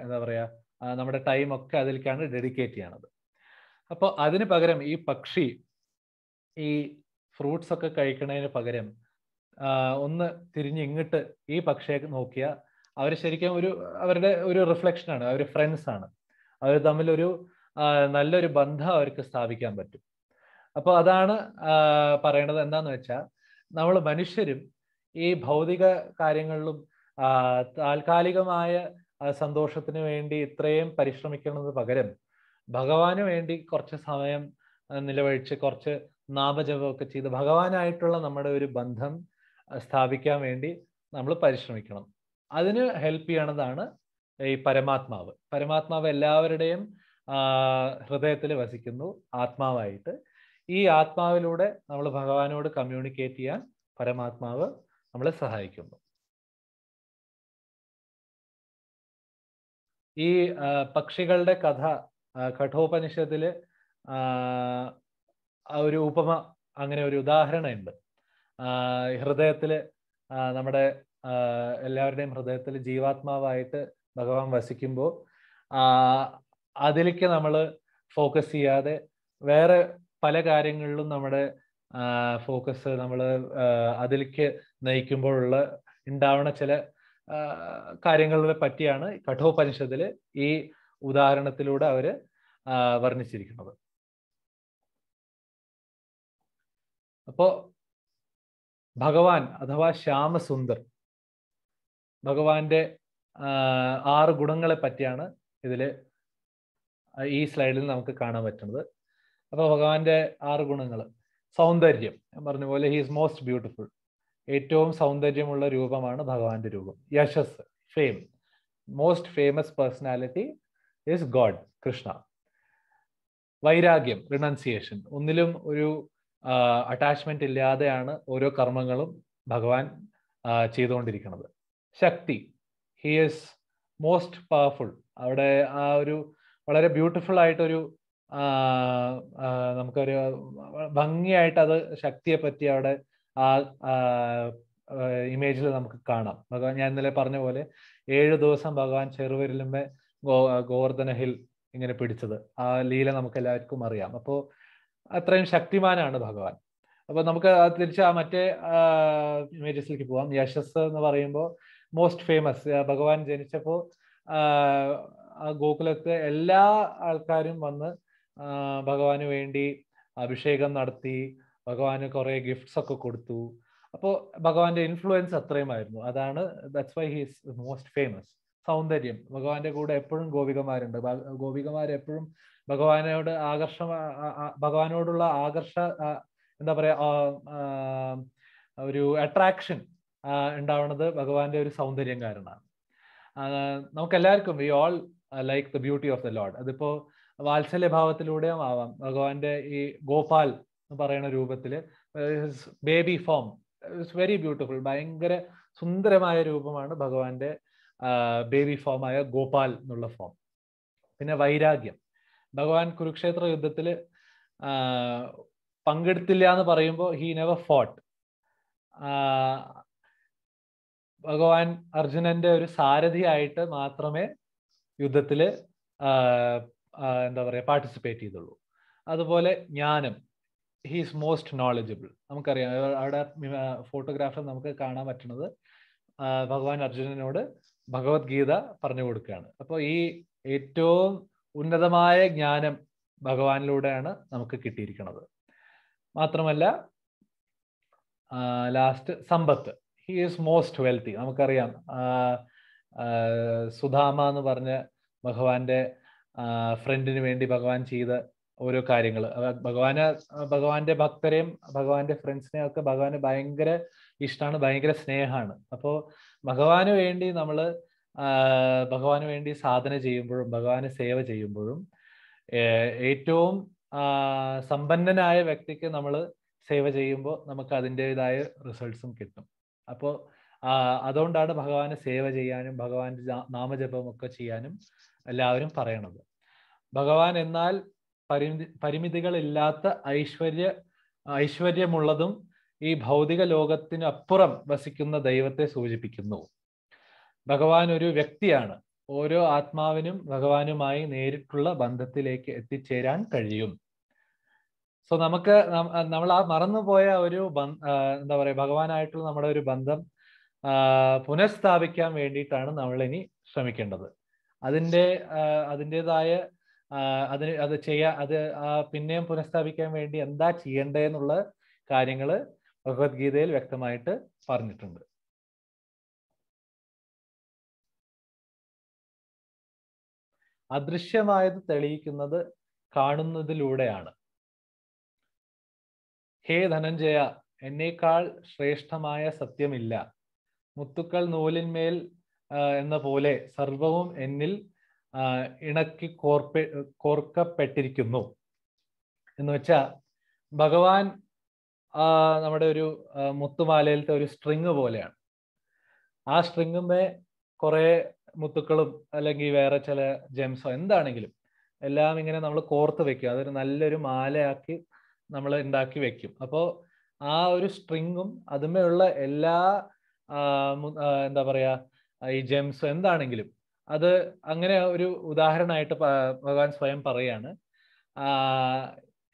എന്താ പറയുക നമ്മുടെ ടൈം ഒക്കെ അതിലേക്കാണ് ഡെഡിക്കേറ്റ് ചെയ്യണത് അപ്പോൾ അതിന് പകരം ഈ പക്ഷി ഈ ഫ്രൂട്ട്സ് ഒക്കെ കഴിക്കുന്നതിന് പകരം ഒന്ന് തിരിഞ്ഞ് ഇങ്ങോട്ട് ഈ പക്ഷേ നോക്കിയ അവർ ശരിക്കും ഒരു അവരുടെ ഒരു റിഫ്ലക്ഷനാണ് അവർ ഫ്രണ്ട്സ് ആണ് അവർ തമ്മിലൊരു നല്ലൊരു ബന്ധം അവർക്ക് സ്ഥാപിക്കാൻ പറ്റും അപ്പോൾ അതാണ് പറയേണ്ടത് എന്താണെന്ന് വെച്ചാൽ നമ്മൾ മനുഷ്യരും ഈ ഭൗതിക കാര്യങ്ങളിലും താൽക്കാലികമായ സന്തോഷത്തിന് വേണ്ടി ഇത്രയും പരിശ്രമിക്കുന്നത് പകരം ഭഗവാന് വേണ്ടി കുറച്ച് സമയം നിലവഴിച്ച് കുറച്ച് നാമജപമൊക്കെ ചെയ്ത് ഭഗവാനായിട്ടുള്ള നമ്മുടെ ഒരു ബന്ധം സ്ഥാപിക്കാൻ വേണ്ടി നമ്മൾ പരിശ്രമിക്കണം അതിന് ഹെൽപ്പ് ചെയ്യണതാണ് ഈ പരമാത്മാവ് പരമാത്മാവ് എല്ലാവരുടെയും ഹൃദയത്തിൽ വസിക്കുന്നു ആത്മാവായിട്ട് ഈ ആത്മാവിലൂടെ നമ്മൾ ഭഗവാനോട് കമ്മ്യൂണിക്കേറ്റ് ചെയ്യാൻ പരമാത്മാവ് നമ്മളെ സഹായിക്കുന്നു ഈ പക്ഷികളുടെ കഥ കഠോപനിഷത്തില് ഒരു ഉപമ അങ്ങനെ ഒരു ഉദാഹരണമുണ്ട് ഹൃദയത്തില് നമ്മുടെ എല്ലാവരുടെയും ഹൃദയത്തിൽ ജീവാത്മാവായിട്ട് ഭഗവാൻ വസിക്കുമ്പോൾ അതിലേക്ക് നമ്മൾ ഫോക്കസ് ചെയ്യാതെ വേറെ പല കാര്യങ്ങളിലും നമ്മുടെ ഫോക്കസ് നമ്മൾ അതിലേക്ക് നയിക്കുമ്പോഴുള്ള ഉണ്ടാവുന്ന ചില കാര്യങ്ങളെ പറ്റിയാണ് കഠോപനിഷത്തിൽ ഈ ഉദാഹരണത്തിലൂടെ അവർ വർണ്ണിച്ചിരിക്കുന്നത് അപ്പോൾ ഭഗവാൻ അഥവാ ശ്യാമസുന്ദർ ഭഗവാന്റെ ആറ് ഗുണങ്ങളെ പറ്റിയാണ് ഇതിൽ ഈ സ്ലൈഡിൽ നമുക്ക് കാണാൻ പറ്റുന്നത് അപ്പോൾ ഭഗവാന്റെ ആറ് ഗുണങ്ങൾ സൗന്ദര്യം ഞാൻ പറഞ്ഞ പോലെ ഹീസ് മോസ്റ്റ് ബ്യൂട്ടിഫുൾ ഏറ്റവും സൗന്ദര്യമുള്ള രൂപമാണ് ഭഗവാന്റെ രൂപം യശസ് fame most famous personality is God Krishna വൈരാഗ്യം റിനൗൺസിയേഷൻ ഒന്നിലും ഒരു അറ്റാച്ച്മെന്റ് ഇല്ലാതെയാണ് ഓരോ കർമ്മങ്ങളും ഭഗവാൻ ചെയ്തുകൊണ്ടിരിക്കുന്നത് ശക്തി ഹി ഈസ് മോസ്റ്റ് പവർഫുൾ അവിടെ ആ ഒരു വളരെ ബ്യൂട്ടിഫുൾ ആയിട്ടൊരു നമുക്കൊരു ഭംഗിയായിട്ട് അത് ശക്തിയെ പറ്റി അവിടെ ആ ഇമേജിൽ നമുക്ക് കാണാം ഭഗവാൻ ഞാൻ ഇന്നലെ പറഞ്ഞ പോലെ ഏഴു ദിവസം ഭഗവാൻ ചെറുവിരലുമേ ഗോ ഗോവർദ്ധന ഹിൽ ഇങ്ങനെ പിടിച്ചത് ആ ലീല നമുക്ക് എല്ലാവർക്കും അറിയാം അപ്പോൾ അത്രയും ശക്തിമാനാണ് ഭഗവാൻ അപ്പൊ നമുക്ക് തിരിച്ച് ആ മറ്റേ ഇമേജസിലേക്ക് പോവാം യശസ് എന്ന് പറയുമ്പോൾ മോസ്റ്റ് ഫേമസ് ഭഗവാൻ ജനിച്ചപ്പോൾ ഗോകുലത്തെ എല്ലാ ആൾക്കാരും വന്ന് ഭഗവാന് വേണ്ടി അഭിഷേകം നടത്തി ഭഗവാന് കുറെ ഗിഫ്റ്റ്സ് ഒക്കെ കൊടുത്തു അപ്പോൾ ഭഗവാന്റെ ഇൻഫ്ലുവൻസ് അത്രയുമായിരുന്നു അതാണ് that's why he's most famous സൗന്ദര്യം ഭഗവാന്റെ കൂടെ എപ്പോഴും ഗോപികമാരുണ്ട് ഗോപികമാർ എപ്പോഴും ഭഗവാനോട് ആകർഷ ഭഗവാനോടുള്ള ആകർഷ എന്താ പറയാ ഒരു അട്രാക്ഷൻ ഉണ്ടാവുന്നത് ഭഗവാന്റെ ഒരു സൗന്ദര്യം കാരണമാണ് നമുക്ക് എല്ലാവർക്കും we all like the beauty of the Lord അതിപ്പോ വാത്സല്യ ഭാവത്തിലൂടെയും ആവാം ഭഗവാന്റെ ഈ ഗോപാൽ എന്ന് പറയുന്ന രൂപത്തിൽ baby form it's very beautiful ഭയങ്കര സുന്ദരമായ രൂപമാണ് ഭഗവാന്റെ ബേബി ഫോമായ ഗോപാൽ എന്നുള്ള ഫോം പിന്നെ വൈരാഗ്യം ഭഗവാൻ കുരുക്ഷേത്ര യുദ്ധത്തിൽ പങ്കെടുത്തില്ല എന്ന് പറയുമ്പോൾ ഹി നെവർ ഫോട്ട് ഭഗവാൻ അർജുനന്റെ ഒരു സാരഥിയായിട്ട് മാത്രമേ യുദ്ധത്തിൽ എന്താ പറയുക പാർട്ടിസിപ്പേറ്റ് ചെയ്തുള്ളൂ അതുപോലെ ജ്ഞാനം ഹീസ് മോസ്റ്റ് നോളജബിൾ നമുക്കറിയാം അവിടെ ഫോട്ടോഗ്രാഫർ നമുക്ക് കാണാൻ പറ്റുന്നത് ഭഗവാൻ അർജുനനോട് ഭഗവത്ഗീത പറഞ്ഞു കൊടുക്കുകയാണ് അപ്പോൾ ഈ ഏറ്റവും ഉന്നതമായ ജ്ഞാനം ഭഗവാനിലൂടെയാണ് നമുക്ക് കിട്ടിയിരിക്കുന്നത് മാത്രമല്ല ലാസ്റ്റ് സമ്പത്ത് ഹി ഈസ് മോസ്റ്റ് വെൽത്തി നമുക്കറിയാം സുധാമ എന്ന് പറഞ്ഞ ഭഗവാന്റെ ഫ്രണ്ടിന് വേണ്ടി ഭഗവാൻ ചെയ്ത ഓരോ കാര്യങ്ങൾ ഭഗവാന് ഭഗവാന്റെ ഭക്തരെയും ഭഗവാന്റെ ഫ്രണ്ട്സിനെയും ഒക്കെ ഭഗവാന് ഭയങ്കര ഇഷ്ടമാണ് ഭയങ്കര സ്നേഹമാണ് അപ്പോൾ ഭഗവാന് വേണ്ടി നമ്മൾ ഭഗവാന് വേണ്ടി സാധന ചെയ്യുമ്പോഴും ഭഗവാന് സേവ ചെയ്യുമ്പോഴും ഏറ്റവും സമ്പന്നനായ വ്യക്തിക്ക് നമ്മൾ സേവ ചെയ്യുമ്പോൾ നമുക്ക് അതിൻ്റെതായ റിസൾട്ട്സും കിട്ടും അപ്പോൾ അതുകൊണ്ടാണ് ഭഗവാനെ സേവ ചെയ്യാനും ഭഗവാന്റെ നാമജപമൊക്കെ ചെയ്യാനും എല്ലാവരും പറയണത് ഭഗവാൻ എന്നാൽ പരിമിതി പരിമിതികളില്ലാത്ത ഐശ്വര്യ ഐശ്വര്യമുള്ളതും ഈ ഭൗതിക ലോകത്തിനു അപ്പുറം വസിക്കുന്ന ദൈവത്തെ സൂചിപ്പിക്കുന്നു ഭഗവാൻ ഒരു വ്യക്തിയാണ് ഓരോ ആത്മാവിനും ഭഗവാനുമായി നേരിട്ടുള്ള ബന്ധത്തിലേക്ക് എത്തിച്ചേരാൻ കഴിയും സോ നമുക്ക് നമ്മൾ ആ മറന്നുപോയ ഒരു എന്താ പറയുക ഭഗവാനായിട്ടുള്ള നമ്മുടെ ഒരു ബന്ധം പുനഃസ്ഥാപിക്കാൻ വേണ്ടിയിട്ടാണ് നമ്മൾ ഇനി ശ്രമിക്കേണ്ടത് അതിൻ്റെ അതിൻ്റെതായ അതിന് അത് ചെയ്യാ അത് പിന്നെയും പുനഃസ്ഥാപിക്കാൻ വേണ്ടി എന്താ ചെയ്യേണ്ടതെന്നുള്ള കാര്യങ്ങൾ ഭഗവത്ഗീതയിൽ വ്യക്തമായിട്ട് പറഞ്ഞിട്ടുണ്ട് അദൃശ്യമായത് തെളിയിക്കുന്നത് കാണുന്നതിലൂടെയാണ് ഹേ ധനഞ്ജയ എന്നേക്കാൾ ശ്രേഷ്ഠമായ സത്യമില്ല മുത്തുക്കൾ നൂലിന്മേൽ എന്ന പോലെ സർവവും എന്നിൽ ഇണക്കി കോർപ്പ് കോർക്കപ്പെട്ടിരിക്കുന്നു എന്ന് വെച്ചാൽ ഭഗവാൻ നമ്മുടെ ഒരു മുത്തുമാലയിലത്തെ ഒരു സ്ട്രിങ് പോലെയാണ് ആ സ്ട്രിങ്ങുമ്പേ കുറേ മുത്തുക്കളും അല്ലെങ്കിൽ വേറെ ചില ജെംസോ എന്താണെങ്കിലും എല്ലാം ഇങ്ങനെ നമ്മൾ കോർത്ത് വെക്കും അതൊരു നല്ലൊരു മാലയാക്കി നമ്മൾ ഉണ്ടാക്കി വെക്കും അപ്പോൾ ആ ഒരു സ്ട്രിങ്ങും അതുമേയുള്ള എല്ലാ എന്താ പറയാ ഈ ജെംസ് എന്താണെങ്കിലും അത് അങ്ങനെ ഒരു ഉദാഹരണമായിട്ട് ഭഗവാൻ സ്വയം പറയാണ്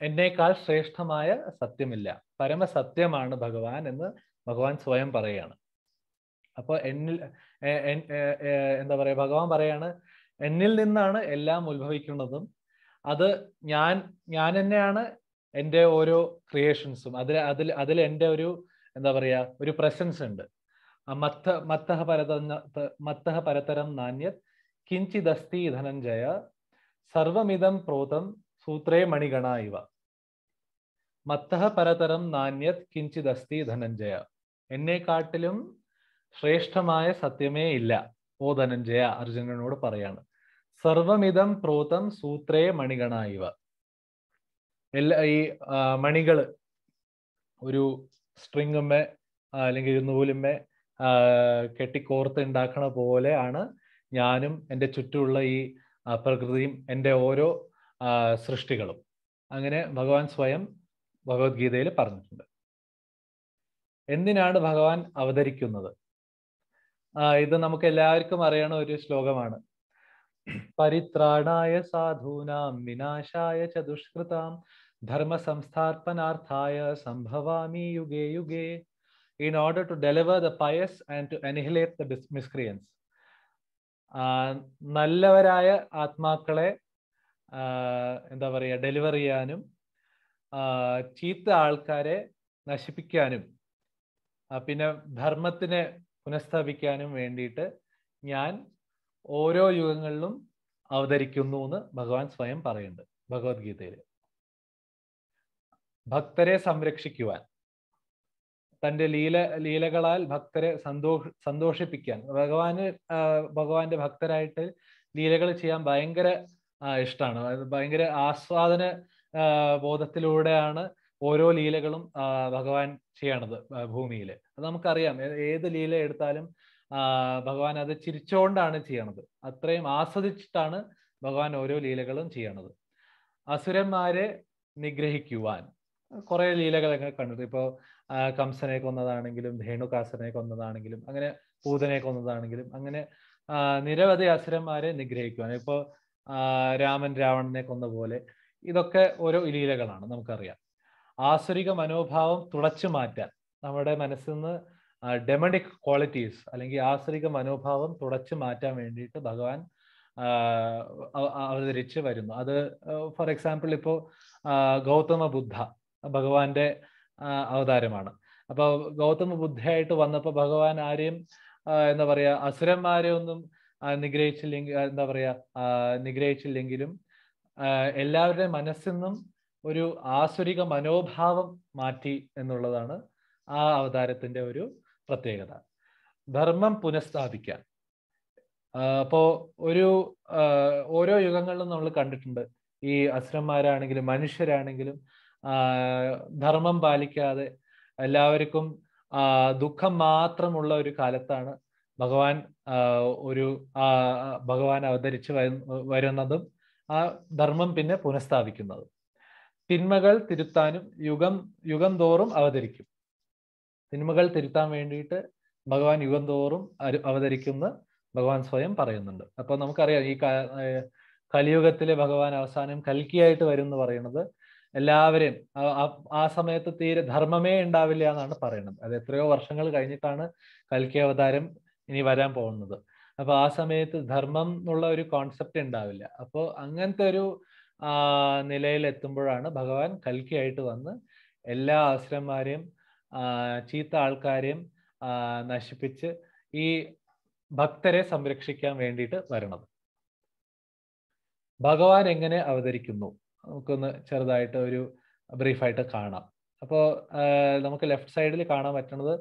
എന്നേക്കാൾ ശ്രേഷ്ഠമായ സത്യമില്ല പരമസത്യമാണ് ഭഗവാൻ എന്ന് ഭഗവാൻ സ്വയം പറയുകയാണ് അപ്പോൾ എന്നിൽ എന്താ പറയുക ഭഗവാൻ പറയാണ് എന്നിൽ നിന്നാണ് എല്ലാം ഉത്ഭവിക്കുന്നതും അത് ഞാൻ ഞാൻ തന്നെയാണ് എൻ്റെ ഓരോ ക്രിയേഷൻസും അതിൽ അതിൽ അതിൽ എൻ്റെ ഒരു എന്താ പറയുക ഒരു പ്രസൻസ് ഉണ്ട് മത്ത മത്തഹ പരത മത്തഹ പരതരം നാണ്യത് കിഞ്ചിദസ്തി ധനഞ്ജയ സർവമിതം പ്രോതം സൂത്രേ മണിഗണ ഇവ മത്തഹ പരതരം നാണ്യത് കിഞ്ചിദസ്തി ധനഞ്ജയ എന്നെക്കാട്ടിലും ശ്രേഷ്ഠമായ സത്യമേ ഇല്ല ഓ ധനഞ്ജയ അർജുനനോട് പറയാണ് സർവമിതം പ്രോതം സൂത്രേ മണിഗണ ഇവ എല്ലാ ഈ മണികൾ ഒരു സ്ട്രിങ്ങുമ്മേ അല്ലെങ്കിൽ നൂലുമ്മെ കെട്ടിക്കോർത്ത് ഉണ്ടാക്കണ പോലെയാണ് ഞാനും എൻ്റെ ചുറ്റുമുള്ള ഈ പ്രകൃതിയും എൻ്റെ ഓരോ സൃഷ്ടികളും അങ്ങനെ ഭഗവാൻ സ്വയം ഭഗവത്ഗീതയിൽ പറഞ്ഞിട്ടുണ്ട് എന്തിനാണ് ഭഗവാൻ അവതരിക്കുന്നത് ഇത് നമുക്ക് എല്ലാവർക്കും അറിയണ ഒരു ശ്ലോകമാണ് പരിത്രാണായ സാധൂനാം വിനാശായ ച ദുഷ്കൃതാം ധർമ്മ സംസ്ഥാർപ്പനാർത്ഥായ സംഭവാമി യുഗേ യുഗേ in order to deliver the pious and to annihilate the miscreants നല്ലവരായ ആത്മാക്കളെ എന്താ പറയുക ഡെലിവർ ചെയ്യാനും ചീത്ത ആൾക്കാരെ നശിപ്പിക്കാനും പിന്നെ ധർമ്മത്തിനെ പുനഃസ്ഥാപിക്കാനും വേണ്ടിയിട്ട് ഞാൻ ഓരോ യുഗങ്ങളിലും അവതരിക്കുന്നു എന്ന് ഭഗവാൻ സ്വയം പറയുന്നുണ്ട് ഭഗവത്ഗീതയിൽ ഭക്തരെ സംരക്ഷിക്കുവാൻ തൻ്റെ ലീല ലീലകളാൽ ഭക്തരെ സന്തോഷ സന്തോഷിപ്പിക്കാൻ ഭഗവാന് ഭഗവാന്റെ ഭക്തരായിട്ട് ലീലകൾ ചെയ്യാൻ ഭയങ്കര ആ ഇഷ്ടമാണ് അതായത് ഭയങ്കര ആസ്വാദന ബോധത്തിലൂടെയാണ് ഓരോ ലീലകളും ഭഗവാൻ ചെയ്യണത് ഭൂമിയിൽ അത് നമുക്കറിയാം ഏത് ലീല എടുത്താലും ഭഗവാൻ അത് ചിരിച്ചുകൊണ്ടാണ് ചെയ്യണത് അത്രയും ആസ്വദിച്ചിട്ടാണ് ഭഗവാൻ ഓരോ ലീലകളും ചെയ്യണത് അസുരന്മാരെ നിഗ്രഹിക്കുവാൻ കുറെ ലീലകളൊക്കെ കണ്ടു ഇപ്പോ കംസനെ കൊന്നതാണെങ്കിലും ധേണുകാസനെ കൊന്നതാണെങ്കിലും അങ്ങനെ പൂതനെ കൊന്നതാണെങ്കിലും അങ്ങനെ നിരവധി അസുരന്മാരെ നിഗ്രഹിക്കുവാൻ ഇപ്പോൾ രാമൻ രാവണനെ കൊന്ന പോലെ ഇതൊക്കെ ഓരോ ഇലീലകളാണ് നമുക്കറിയാം ആസുരിക മനോഭാവം തുടച്ചു മാറ്റാൻ നമ്മുടെ മനസ്സിൽ നിന്ന് ഡെമഡിക് ക്വാളിറ്റീസ് അല്ലെങ്കിൽ ആസുരിക മനോഭാവം തുടച്ചു മാറ്റാൻ വേണ്ടിയിട്ട് ഭഗവാൻ അവതരിച്ച് വരുന്നു അത് ഫോർ എക്സാമ്പിൾ ഇപ്പോൾ ഗൗതമ ബുദ്ധ ഭഗവാന്റെ അവതാരമാണ് അപ്പോൾ ഗൗതമ ബുദ്ധയായിട്ട് വന്നപ്പോൾ ഭഗവാൻ ആരെയും എന്താ പറയുക അസുരന്മാരെ ഒന്നും നിഗ്രഹിച്ചില്ലെങ്കിൽ എന്താ പറയാ നിഗ്രഹിച്ചില്ലെങ്കിലും എല്ലാവരുടെ നിന്നും ഒരു ആസുരിക മനോഭാവം മാറ്റി എന്നുള്ളതാണ് ആ അവതാരത്തിന്റെ ഒരു പ്രത്യേകത ധർമ്മം പുനഃസ്ഥാപിക്കാൻ അപ്പോ ഒരു ഓരോ യുഗങ്ങളിലും നമ്മൾ കണ്ടിട്ടുണ്ട് ഈ അസുരന്മാരാണെങ്കിലും മനുഷ്യരാണെങ്കിലും ധർമ്മം പാലിക്കാതെ എല്ലാവർക്കും ദുഃഖം മാത്രമുള്ള ഒരു കാലത്താണ് ഭഗവാൻ ഒരു ഭഗവാൻ അവതരിച്ച് വരുന്നതും ആ ധർമ്മം പിന്നെ പുനഃസ്ഥാപിക്കുന്നതും തിന്മകൾ തിരുത്താനും യുഗം യുഗം തോറും അവതരിക്കും തിന്മകൾ തിരുത്താൻ വേണ്ടിയിട്ട് ഭഗവാൻ യുഗം തോറും അവതരിക്കുന്ന ഭഗവാൻ സ്വയം പറയുന്നുണ്ട് അപ്പൊ നമുക്കറിയാം ഈ കലിയുഗത്തിലെ ഭഗവാൻ അവസാനം കൽക്കിയായിട്ട് വരും എന്ന് പറയുന്നത് എല്ലാവരെയും ആ സമയത്ത് തീരെ ധർമ്മമേ ഉണ്ടാവില്ല എന്നാണ് പറയുന്നത് അത് എത്രയോ വർഷങ്ങൾ കഴിഞ്ഞിട്ടാണ് കൽക്കി അവതാരം ഇനി വരാൻ പോകുന്നത് അപ്പൊ ആ സമയത്ത് ധർമ്മം എന്നുള്ള ഒരു കോൺസെപ്റ്റ് ഉണ്ടാവില്ല അപ്പോൾ അങ്ങനത്തെ ഒരു നിലയിൽ എത്തുമ്പോഴാണ് ഭഗവാൻ കൽക്കിയായിട്ട് വന്ന് എല്ലാ ആശ്രമന്മാരെയും ചീത്ത ആൾക്കാരെയും നശിപ്പിച്ച് ഈ ഭക്തരെ സംരക്ഷിക്കാൻ വേണ്ടിയിട്ട് വരണത് ഭഗവാൻ എങ്ങനെ അവതരിക്കുന്നു നമുക്കൊന്ന് ചെറുതായിട്ട് ഒരു ബ്രീഫായിട്ട് കാണാം അപ്പോൾ നമുക്ക് ലെഫ്റ്റ് സൈഡിൽ കാണാൻ പറ്റുന്നത്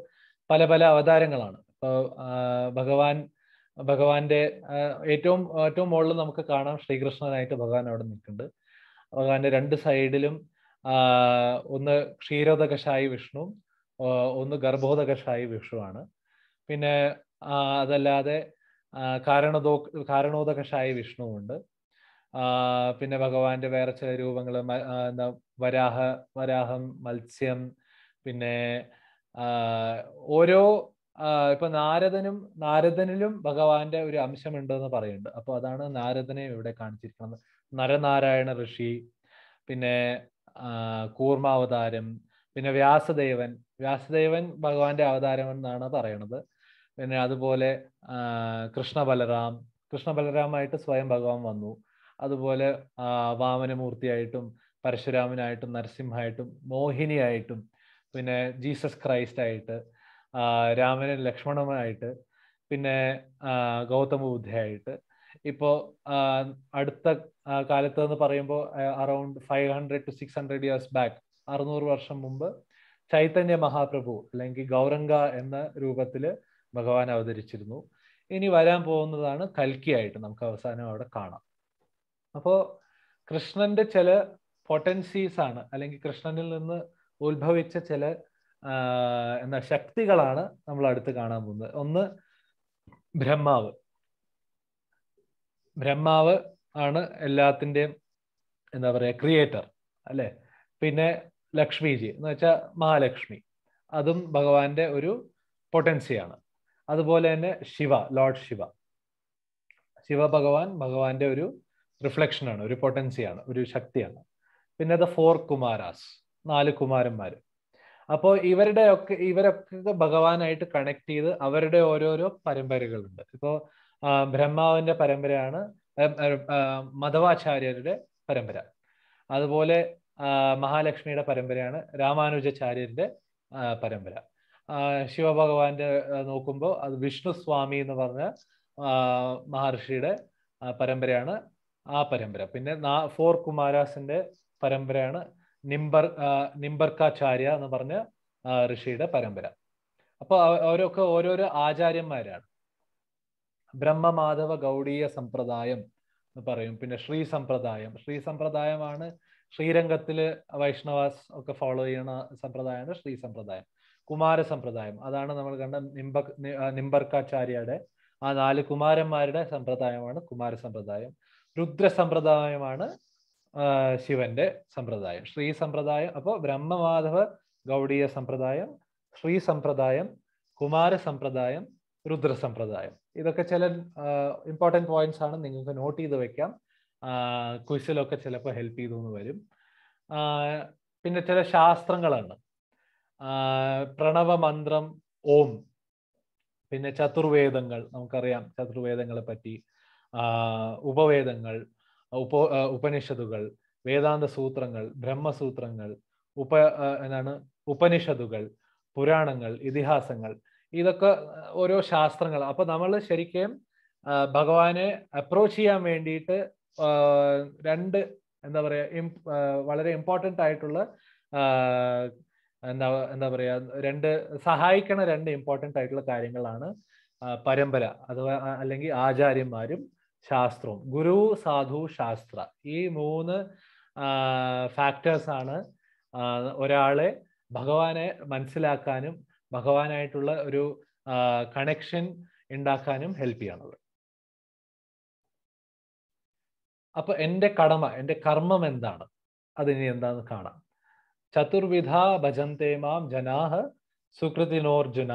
പല പല അവതാരങ്ങളാണ് ഭഗവാൻ ഭഗവാന്റെ ഏറ്റവും ഏറ്റവും മുകളിൽ നമുക്ക് കാണാം ശ്രീകൃഷ്ണനായിട്ട് ഭഗവാൻ അവിടെ നിൽക്കുന്നുണ്ട് ഭഗവാന്റെ രണ്ട് സൈഡിലും ഒന്ന് ക്ഷീരോദകഷായി വിഷ്ണു ഒന്ന് വിഷ്ണു വിഷ്ണുവാണ് പിന്നെ അതല്ലാതെ കാരണദോ വിഷ്ണു വിഷ്ണുവുണ്ട് പിന്നെ ഭഗവാന്റെ വേറെ ചില രൂപങ്ങൾ എന്താ വരാഹ വരാഹം മത്സ്യം പിന്നെ ഓരോ ഇപ്പൊ നാരദനും നാരദനിലും ഭഗവാന്റെ ഒരു അംശമുണ്ടെന്ന് പറയുന്നുണ്ട് അപ്പൊ അതാണ് നാരദനെ ഇവിടെ കാണിച്ചിരിക്കുന്നത് നരനാരായണ ഋഷി പിന്നെ കൂർമാവതാരം പിന്നെ വ്യാസദേവൻ വ്യാസദേവൻ ഭഗവാന്റെ അവതാരം എന്നാണ് പറയണത് പിന്നെ അതുപോലെ കൃഷ്ണ ബലറാം കൃഷ്ണ ബലറാമായിട്ട് സ്വയം ഭഗവാൻ വന്നു അതുപോലെ വാമനമൂർത്തിയായിട്ടും പരശുരാമനായിട്ടും നരസിംഹമായിട്ടും മോഹിനിയായിട്ടും പിന്നെ ജീസസ് ക്രൈസ്റ്റ് ആയിട്ട് രാമനും ലക്ഷ്മണനുമായിട്ട് പിന്നെ ഗൗതമ ബുദ്ധയായിട്ട് ഇപ്പോൾ അടുത്ത കാലത്ത് എന്ന് പറയുമ്പോൾ around five hundred to six hundred years back അറുന്നൂറ് വർഷം മുമ്പ് ചൈതന്യ മഹാപ്രഭു അല്ലെങ്കിൽ ഗൗരംഗ എന്ന രൂപത്തിൽ ഭഗവാൻ അവതരിച്ചിരുന്നു ഇനി വരാൻ പോകുന്നതാണ് കൽക്കിയായിട്ട് നമുക്ക് അവസാനം അവിടെ കാണാം അപ്പോൾ കൃഷ്ണന്റെ ചില പൊട്ടൻസീസ് ആണ് അല്ലെങ്കിൽ കൃഷ്ണനിൽ നിന്ന് ഉത്ഭവിച്ച ചില എന്ന ശക്തികളാണ് നമ്മൾ അടുത്ത് കാണാൻ പോകുന്നത് ഒന്ന് ബ്രഹ്മാവ് ബ്രഹ്മാവ് ആണ് എല്ലാത്തിൻ്റെയും എന്താ പറയുക ക്രിയേറ്റർ അല്ലേ പിന്നെ ലക്ഷ്മിജി എന്ന് വെച്ചാൽ മഹാലക്ഷ്മി അതും ഭഗവാന്റെ ഒരു പൊട്ടൻസിയാണ് അതുപോലെ തന്നെ ശിവ ലോർഡ് ശിവ ശിവ ഭഗവാൻ ഭഗവാന്റെ ഒരു റിഫ്ലക്ഷനാണ് ഒരു പൊട്ടൻസിയാണ് ഒരു ശക്തിയാണ് പിന്നെ ദ ഫോർ കുമാരാസ് നാല് കുമാരന്മാർ അപ്പോ ഇവരുടെ ഒക്കെ ഇവരൊക്കെ ഭഗവാനായിട്ട് കണക്ട് ചെയ്ത് അവരുടെ ഓരോരോ പരമ്പരകളുണ്ട് ഇപ്പോ ബ്രഹ്മാവിന്റെ പരമ്പരയാണ് മധവാചാര്യരുടെ പരമ്പര അതുപോലെ മഹാലക്ഷ്മിയുടെ പരമ്പരയാണ് രാമാനുജാചാര്യന്റെ പരമ്പര ശിവഭഗവാന്റെ നോക്കുമ്പോൾ അത് വിഷ്ണു സ്വാമി എന്ന് പറഞ്ഞ മഹർഷിയുടെ പരമ്പരയാണ് ആ പരമ്പര പിന്നെ ഫോർ കുമാരാസിന്റെ പരമ്പരയാണ് നിംബർ നിംബർക്കാചാര്യ എന്ന് പറഞ്ഞ ഋഷിയുടെ പരമ്പര അപ്പോൾ അവരൊക്കെ ഓരോരോ ആചാര്യന്മാരാണ് ബ്രഹ്മമാധവ ഗൗഡീയ സമ്പ്രദായം എന്ന് പറയും പിന്നെ ശ്രീ സമ്പ്രദായം ശ്രീ സമ്പ്രദായമാണ് ശ്രീരംഗത്തിൽ വൈഷ്ണവാസ് ഒക്കെ ഫോളോ ചെയ്യുന്ന സമ്പ്രദായമാണ് ശ്രീ സമ്പ്രദായം കുമാര സമ്പ്രദായം അതാണ് നമ്മൾ കണ്ട നിംബ നിംബർക്കാചാര്യയുടെ ആ നാല് കുമാരന്മാരുടെ സമ്പ്രദായമാണ് കുമാര സമ്പ്രദായം രുദ്ര സമ്പ്രദായമാണ് ശിവന്റെ സമ്പ്രദായം ശ്രീ സമ്പ്രദായം അപ്പോൾ ബ്രഹ്മമാധവ ഗൗഡീയ സമ്പ്രദായം ശ്രീ സമ്പ്രദായം കുമാര സമ്പ്രദായം രുദ്ര സമ്പ്രദായം ഇതൊക്കെ ചില ഇമ്പോർട്ടൻറ്റ് പോയിന്റ്സ് ആണ് നിങ്ങൾക്ക് നോട്ട് ചെയ്ത് വെക്കാം ക്വിസിലൊക്കെ ചിലപ്പോൾ ഹെൽപ്പ് ചെയ്തു എന്ന് വരും പിന്നെ ചില ശാസ്ത്രങ്ങളാണ് പ്രണവമന്ത്രം ഓം പിന്നെ ചതുർവേദങ്ങൾ നമുക്കറിയാം ചതുർവേദങ്ങളെ പറ്റി ഉപവേദങ്ങൾ ഉപോ ഉപനിഷത്തുകൾ വേദാന്ത സൂത്രങ്ങൾ ബ്രഹ്മസൂത്രങ്ങൾ ഉപ എന്താണ് ഉപനിഷതുകൾ പുരാണങ്ങൾ ഇതിഹാസങ്ങൾ ഇതൊക്കെ ഓരോ ശാസ്ത്രങ്ങൾ അപ്പൊ നമ്മൾ ശരിക്കും ഭഗവാനെ അപ്രോച്ച് ചെയ്യാൻ വേണ്ടിയിട്ട് രണ്ട് എന്താ പറയുക വളരെ ഇമ്പോർട്ടൻ്റ് ആയിട്ടുള്ള എന്താ എന്താ പറയുക രണ്ട് സഹായിക്കണ രണ്ട് ഇമ്പോർട്ടൻ്റ് ആയിട്ടുള്ള കാര്യങ്ങളാണ് പരമ്പര അഥവാ അല്ലെങ്കിൽ ആചാര്യന്മാരും ശാസ്ത്രവും ഗുരു സാധു ശാസ്ത്ര ഈ മൂന്ന് ഫാക്ടേഴ്സാണ് ഒരാളെ ഭഗവാനെ മനസ്സിലാക്കാനും ഭഗവാനായിട്ടുള്ള ഒരു കണക്ഷൻ ഉണ്ടാക്കാനും ഹെൽപ്പ് ചെയ്യണത് അപ്പൊ എൻ്റെ കടമ എൻ്റെ കർമ്മം എന്താണ് അതിനി എന്താന്ന് കാണാം ചതുർവിധ ഭജന്തേ മാം ജനാഹ സുകൃതിനോർജുന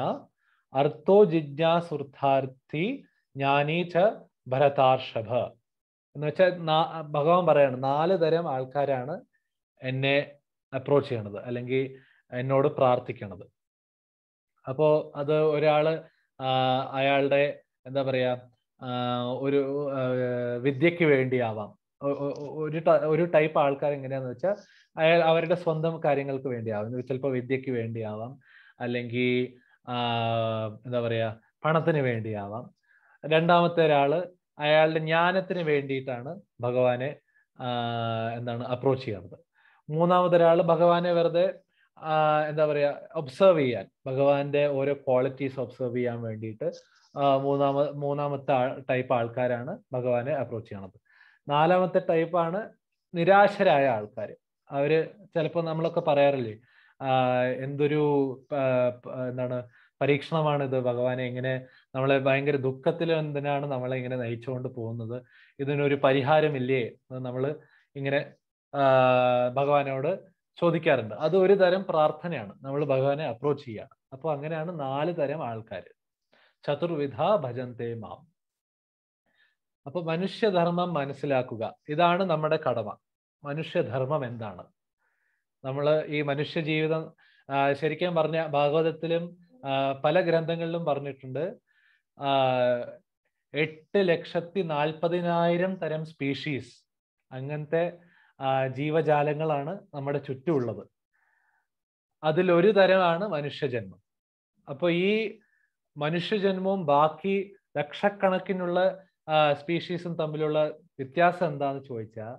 അർത്ഥോ ജിജ്ഞാസുർത്ഥാർത്ഥി ജ്ഞാനീ ച ഭരതാർഷഭ എന്ന് വെച്ചാൽ ഭഗവാൻ പറയാണ് നാല് തരം ആൾക്കാരാണ് എന്നെ അപ്രോച്ച് ചെയ്യണത് അല്ലെങ്കിൽ എന്നോട് പ്രാർത്ഥിക്കണത് അപ്പോ അത് ഒരാള് അയാളുടെ എന്താ പറയാ ഒരു വിദ്യക്ക് വേണ്ടിയാവാം ഒരു ഒരു ടൈപ്പ് ആൾക്കാർ എങ്ങനെയാന്ന് വെച്ചാൽ അയാൾ അവരുടെ സ്വന്തം കാര്യങ്ങൾക്ക് വേണ്ടിയാവാം ചിലപ്പോൾ വിദ്യക്ക് വേണ്ടിയാവാം അല്ലെങ്കിൽ എന്താ പറയാ പണത്തിന് വേണ്ടിയാവാം രണ്ടാമത്തെ ഒരാള് അയാളുടെ ജ്ഞാനത്തിന് വേണ്ടിയിട്ടാണ് ഭഗവാനെ എന്താണ് അപ്രോച്ച് ചെയ്യുന്നത് മൂന്നാമതൊരാൾ ഭഗവാനെ വെറുതെ എന്താ പറയുക ഒബ്സർവ് ചെയ്യാൻ ഭഗവാന്റെ ഓരോ ക്വാളിറ്റീസ് ഒബ്സർവ് ചെയ്യാൻ വേണ്ടിയിട്ട് മൂന്നാമ മൂന്നാമത്തെ ടൈപ്പ് ആൾക്കാരാണ് ഭഗവാനെ അപ്രോച്ച് ചെയ്യണത് നാലാമത്തെ ടൈപ്പാണ് നിരാശരായ ആൾക്കാർ അവര് ചിലപ്പോൾ നമ്മളൊക്കെ പറയാറില്ലേ എന്തൊരു എന്താണ് പരീക്ഷണമാണിത് ഭഗവാനെ എങ്ങനെ നമ്മളെ ഭയങ്കര ദുഃഖത്തിൽ എന്തിനാണ് നമ്മളെ ഇങ്ങനെ നയിച്ചുകൊണ്ട് പോകുന്നത് ഇതിനൊരു പരിഹാരമില്ലേ നമ്മൾ ഇങ്ങനെ ഭഗവാനോട് ചോദിക്കാറുണ്ട് അത് ഒരു തരം പ്രാർത്ഥനയാണ് നമ്മൾ ഭഗവാനെ അപ്രോച്ച് ചെയ്യുകയാണ് അപ്പോൾ അങ്ങനെയാണ് നാല് തരം ആൾക്കാർ ചതുർവിധ ഭജന്തേ മാം അപ്പൊ മനുഷ്യധർമ്മം മനസ്സിലാക്കുക ഇതാണ് നമ്മുടെ കടമ മനുഷ്യധർമ്മം എന്താണ് നമ്മൾ ഈ മനുഷ്യ ജീവിതം ശരിക്കും പറഞ്ഞ ഭാഗവതത്തിലും പല ഗ്രന്ഥങ്ങളിലും പറഞ്ഞിട്ടുണ്ട് എട്ട് ലക്ഷത്തി നാൽപ്പതിനായിരം തരം സ്പീഷീസ് അങ്ങനത്തെ ജീവജാലങ്ങളാണ് നമ്മുടെ ചുറ്റുമുള്ളത് അതിലൊരു തരമാണ് മനുഷ്യജന്മം അപ്പോൾ ഈ മനുഷ്യജന്മവും ബാക്കി ലക്ഷക്കണക്കിനുള്ള സ്പീഷീസും തമ്മിലുള്ള വ്യത്യാസം എന്താണെന്ന് ചോദിച്ചാൽ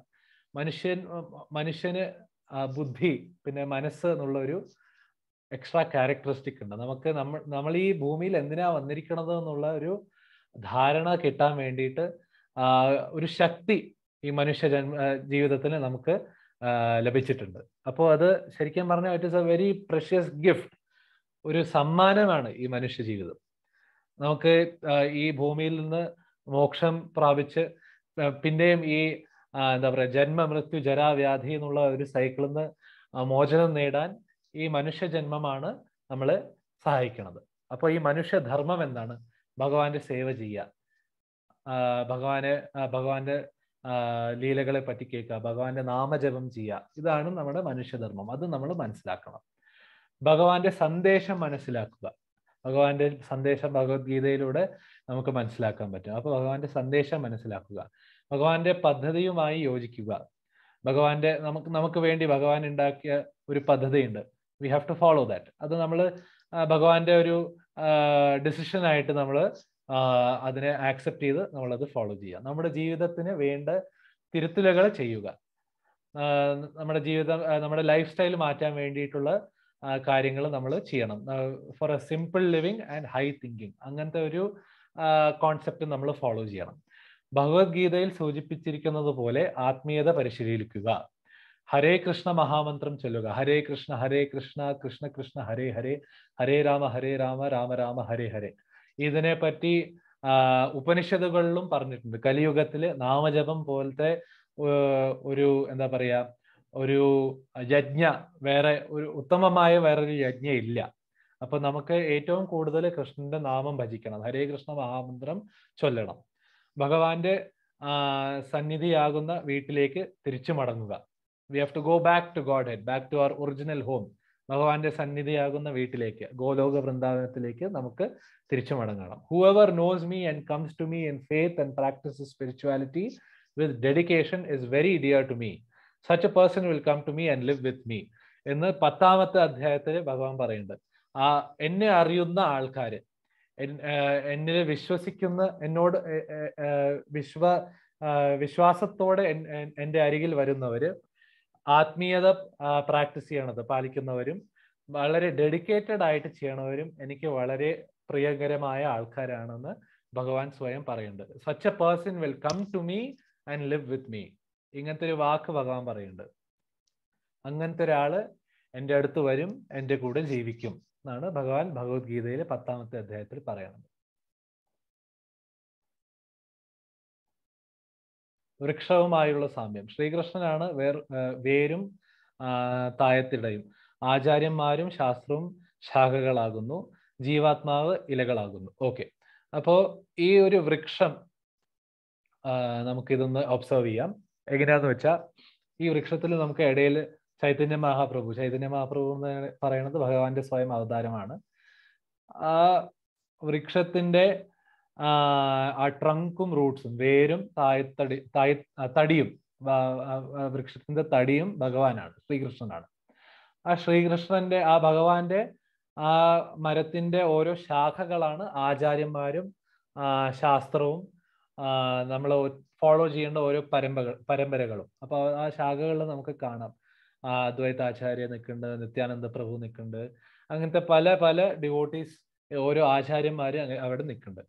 മനുഷ്യൻ മനുഷ്യന് ബുദ്ധി പിന്നെ മനസ്സ് എന്നുള്ള ഒരു എക്സ്ട്രാ ക്യാരക്ടറിസ്റ്റിക് ഉണ്ട് നമുക്ക് നമ്മൾ നമ്മൾ ഈ ഭൂമിയിൽ എന്തിനാ വന്നിരിക്കണത് എന്നുള്ള ഒരു ധാരണ കിട്ടാൻ വേണ്ടിയിട്ട് ഒരു ശക്തി ഈ മനുഷ്യ ജന്മ ജീവിതത്തിന് നമുക്ക് ലഭിച്ചിട്ടുണ്ട് അപ്പോൾ അത് ശരിക്കും പറഞ്ഞാൽ it is a very precious gift ഒരു സമ്മാനമാണ് ഈ മനുഷ്യ ജീവിതം നമുക്ക് ഈ ഭൂമിയിൽ നിന്ന് മോക്ഷം പ്രാപിച്ച് പിന്നെയും ഈ എന്താ പറയുക ജന്മ മൃത്യു ജരാവ്യാധി എന്നുള്ള ഒരു സൈക്കിളിൽ നിന്ന് മോചനം നേടാൻ ഈ മനുഷ്യജന്മമാണ് നമ്മളെ സഹായിക്കുന്നത് അപ്പോൾ ഈ മനുഷ്യധർമ്മം എന്താണ് ഭഗവാന്റെ സേവ ചെയ്യുക ഭഗവാനെ ഭഗവാന്റെ ലീലകളെ പറ്റി കേൾക്കുക ഭഗവാന്റെ നാമജപം ചെയ്യുക ഇതാണ് നമ്മുടെ മനുഷ്യധർമ്മം അത് നമ്മൾ മനസ്സിലാക്കണം ഭഗവാന്റെ സന്ദേശം മനസ്സിലാക്കുക ഭഗവാന്റെ സന്ദേശം ഭഗവത്ഗീതയിലൂടെ നമുക്ക് മനസ്സിലാക്കാൻ പറ്റും അപ്പോൾ ഭഗവാന്റെ സന്ദേശം മനസ്സിലാക്കുക ഭഗവാന്റെ പദ്ധതിയുമായി യോജിക്കുക ഭഗവാന്റെ നമുക്ക് നമുക്ക് വേണ്ടി ഭഗവാൻ ഉണ്ടാക്കിയ ഒരു പദ്ധതിയുണ്ട് we have to follow that അത് നമ്മൾ ഭഗവാന്റെ ഒരു ഡിസിഷൻ ആയിട്ട് നമ്മൾ അതിനെ ആക്സെപ്റ്റ് ചെയ്ത് നമ്മളത് ഫോളോ ചെയ്യുക നമ്മുടെ ജീവിതത്തിന് വേണ്ട തിരുത്തലുകൾ ചെയ്യുക നമ്മുടെ ജീവിതം നമ്മുടെ ലൈഫ് സ്റ്റൈൽ മാറ്റാൻ വേണ്ടിയിട്ടുള്ള കാര്യങ്ങൾ നമ്മൾ ചെയ്യണം for a simple living and high thinking അങ്ങനത്തെ ഒരു കോൺസെപ്റ്റ് നമ്മൾ ഫോളോ ചെയ്യണം ഭഗവത്ഗീതയിൽ സൂചിപ്പിച്ചിരിക്കുന്നത് പോലെ ആത്മീയത പരിശീലിക്കുക ഹരേ കൃഷ്ണ മഹാമന്ത്രം ചൊല്ലുക ഹരേ കൃഷ്ണ ഹരേ കൃഷ്ണ കൃഷ്ണ കൃഷ്ണ ഹരേ ഹരേ ഹരേ രാമ ഹരേ രാമ രാമ രാമ ഹരേ ഹരേ ഇതിനെപ്പറ്റി ഉപനിഷത്തുകളിലും പറഞ്ഞിട്ടുണ്ട് കലിയുഗത്തിൽ നാമജപം പോലത്തെ ഒരു എന്താ പറയാ ഒരു യജ്ഞ വേറെ ഒരു ഉത്തമമായ വേറൊരു യജ്ഞ ഇല്ല അപ്പൊ നമുക്ക് ഏറ്റവും കൂടുതൽ കൃഷ്ണന്റെ നാമം ഭജിക്കണം ഹരേ കൃഷ്ണ മഹാമന്ത്രം ചൊല്ലണം ഭഗവാന്റെ സന്നിധിയാകുന്ന വീട്ടിലേക്ക് തിരിച്ചു മടങ്ങുക we have to go back to Godhead back to our original home ഭഗവാന്റെ സന്നിധിയാകുന്ന വീട്ടിലേക്ക് ഗോലോക വൃന്ദാവനത്തിലേക്ക് നമുക്ക് തിരിച്ചു മടങ്ങണം whoever knows me and comes to me in faith and practice spirituality with dedication is very dear to me such a person will come to me and live with me എന്ന് പത്താമത്തെ അധ്യായത്തിൽ ഭഗവാൻ പറയുന്നുണ്ട് ആ എന്നെ അറിയുന്ന ആൾക്കാർ എന്നിൽ വിശ്വസിക്കുന്ന എന്നോട് വിശ്വ വിശ്വാസത്തോടെ എൻ്റെ അരികിൽ വരുന്നവര് ആത്മീയത പ്രാക്ടീസ് ചെയ്യണത് പാലിക്കുന്നവരും വളരെ ഡെഡിക്കേറ്റഡ് ആയിട്ട് ചെയ്യണവരും എനിക്ക് വളരെ പ്രിയകരമായ ആൾക്കാരാണെന്ന് ഭഗവാൻ സ്വയം പറയുന്നുണ്ട് such a person will come to me and live with me ഇങ്ങനത്തെ ഒരു വാക്ക് ഭഗവാൻ പറയുന്നുണ്ട് അങ്ങനത്തെ ഒരാള് എൻ്റെ അടുത്ത് വരും എൻ്റെ കൂടെ ജീവിക്കും എന്നാണ് ഭഗവാൻ ഭഗവത്ഗീതയിലെ പത്താമത്തെ അധ്യായത്തിൽ പറയുന്നത് വൃക്ഷവുമായുള്ള സാമ്യം ശ്രീകൃഷ്ണനാണ് വേർ വേരും തായത്തിടയും ആചാര്യന്മാരും ശാസ്ത്രവും ശാഖകളാകുന്നു ജീവാത്മാവ് ഇലകളാകുന്നു ഓക്കെ അപ്പോ ഈ ഒരു വൃക്ഷം നമുക്കിതൊന്ന് ഒബ്സർവ് ചെയ്യാം എങ്ങനെയാന്ന് വെച്ചാൽ ഈ വൃക്ഷത്തിൽ നമുക്ക് ഇടയിൽ ചൈതന്യ മഹാപ്രഭു ചൈതന്യ മഹാപ്രഭു എന്ന് പറയുന്നത് ഭഗവാന്റെ സ്വയം അവതാരമാണ് ആ വൃക്ഷത്തിന്റെ ആ ട്രങ്കും റൂട്ട്സും വേരും തായത്തടി തായ തടിയും വൃക്ഷത്തിന്റെ തടിയും ഭഗവാനാണ് ശ്രീകൃഷ്ണനാണ് ആ ശ്രീകൃഷ്ണന്റെ ആ ഭഗവാന്റെ ആ മരത്തിന്റെ ഓരോ ശാഖകളാണ് ആചാര്യന്മാരും ശാസ്ത്രവും നമ്മൾ ഫോളോ ചെയ്യേണ്ട ഓരോ പരമ്പകൾ പരമ്പരകളും അപ്പൊ ആ ശാഖകളിൽ നമുക്ക് കാണാം അദ്വൈതാചാര്യ നിൽക്കുന്നുണ്ട് നിത്യാനന്ദ പ്രഭു നിൽക്കുന്നുണ്ട് അങ്ങനത്തെ പല പല ഡിവോട്ടീസ് ഓരോ ആചാര്യന്മാര് അവിടെ നിൽക്കുന്നുണ്ട്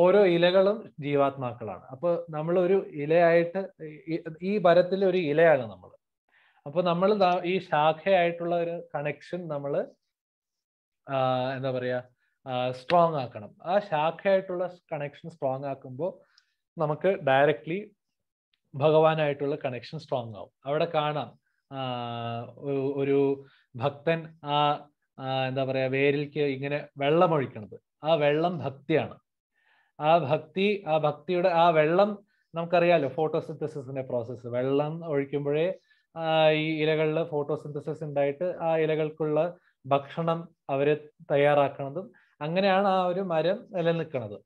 ഓരോ ഇലകളും ജീവാത്മാക്കളാണ് അപ്പോൾ നമ്മൾ ഒരു ഇലയായിട്ട് ഈ ഭരത്തിൽ ഒരു ഇലയാണ് നമ്മൾ അപ്പോൾ നമ്മൾ ഈ ശാഖയായിട്ടുള്ള ഒരു കണക്ഷൻ നമ്മൾ എന്താ പറയാ സ്ട്രോങ് ആക്കണം ആ ശാഖയായിട്ടുള്ള കണക്ഷൻ സ്ട്രോങ് ആക്കുമ്പോൾ നമുക്ക് ഡയറക്റ്റ്ലി ഭഗവാനായിട്ടുള്ള കണക്ഷൻ സ്ട്രോങ് ആവും അവിടെ കാണാം ഒരു ഭക്തൻ ആ എന്താ പറയാ വേരിൽക്ക് ഇങ്ങനെ വെള്ളമൊഴിക്കണത് ആ വെള്ളം ഭക്തിയാണ് ആ ഭക്തി ആ ഭക്തിയുടെ ആ വെള്ളം നമുക്കറിയാലോ ഫോട്ടോസിന്തസിസിന്റെ പ്രോസസ്സ് വെള്ളം ഒഴിക്കുമ്പോഴേ ഈ ഇലകളിൽ ഫോട്ടോസിന്തസിസ് ഉണ്ടായിട്ട് ആ ഇലകൾക്കുള്ള ഭക്ഷണം അവർ തയ്യാറാക്കുന്നതും അങ്ങനെയാണ് ആ ഒരു മരം നിലനിൽക്കുന്നത്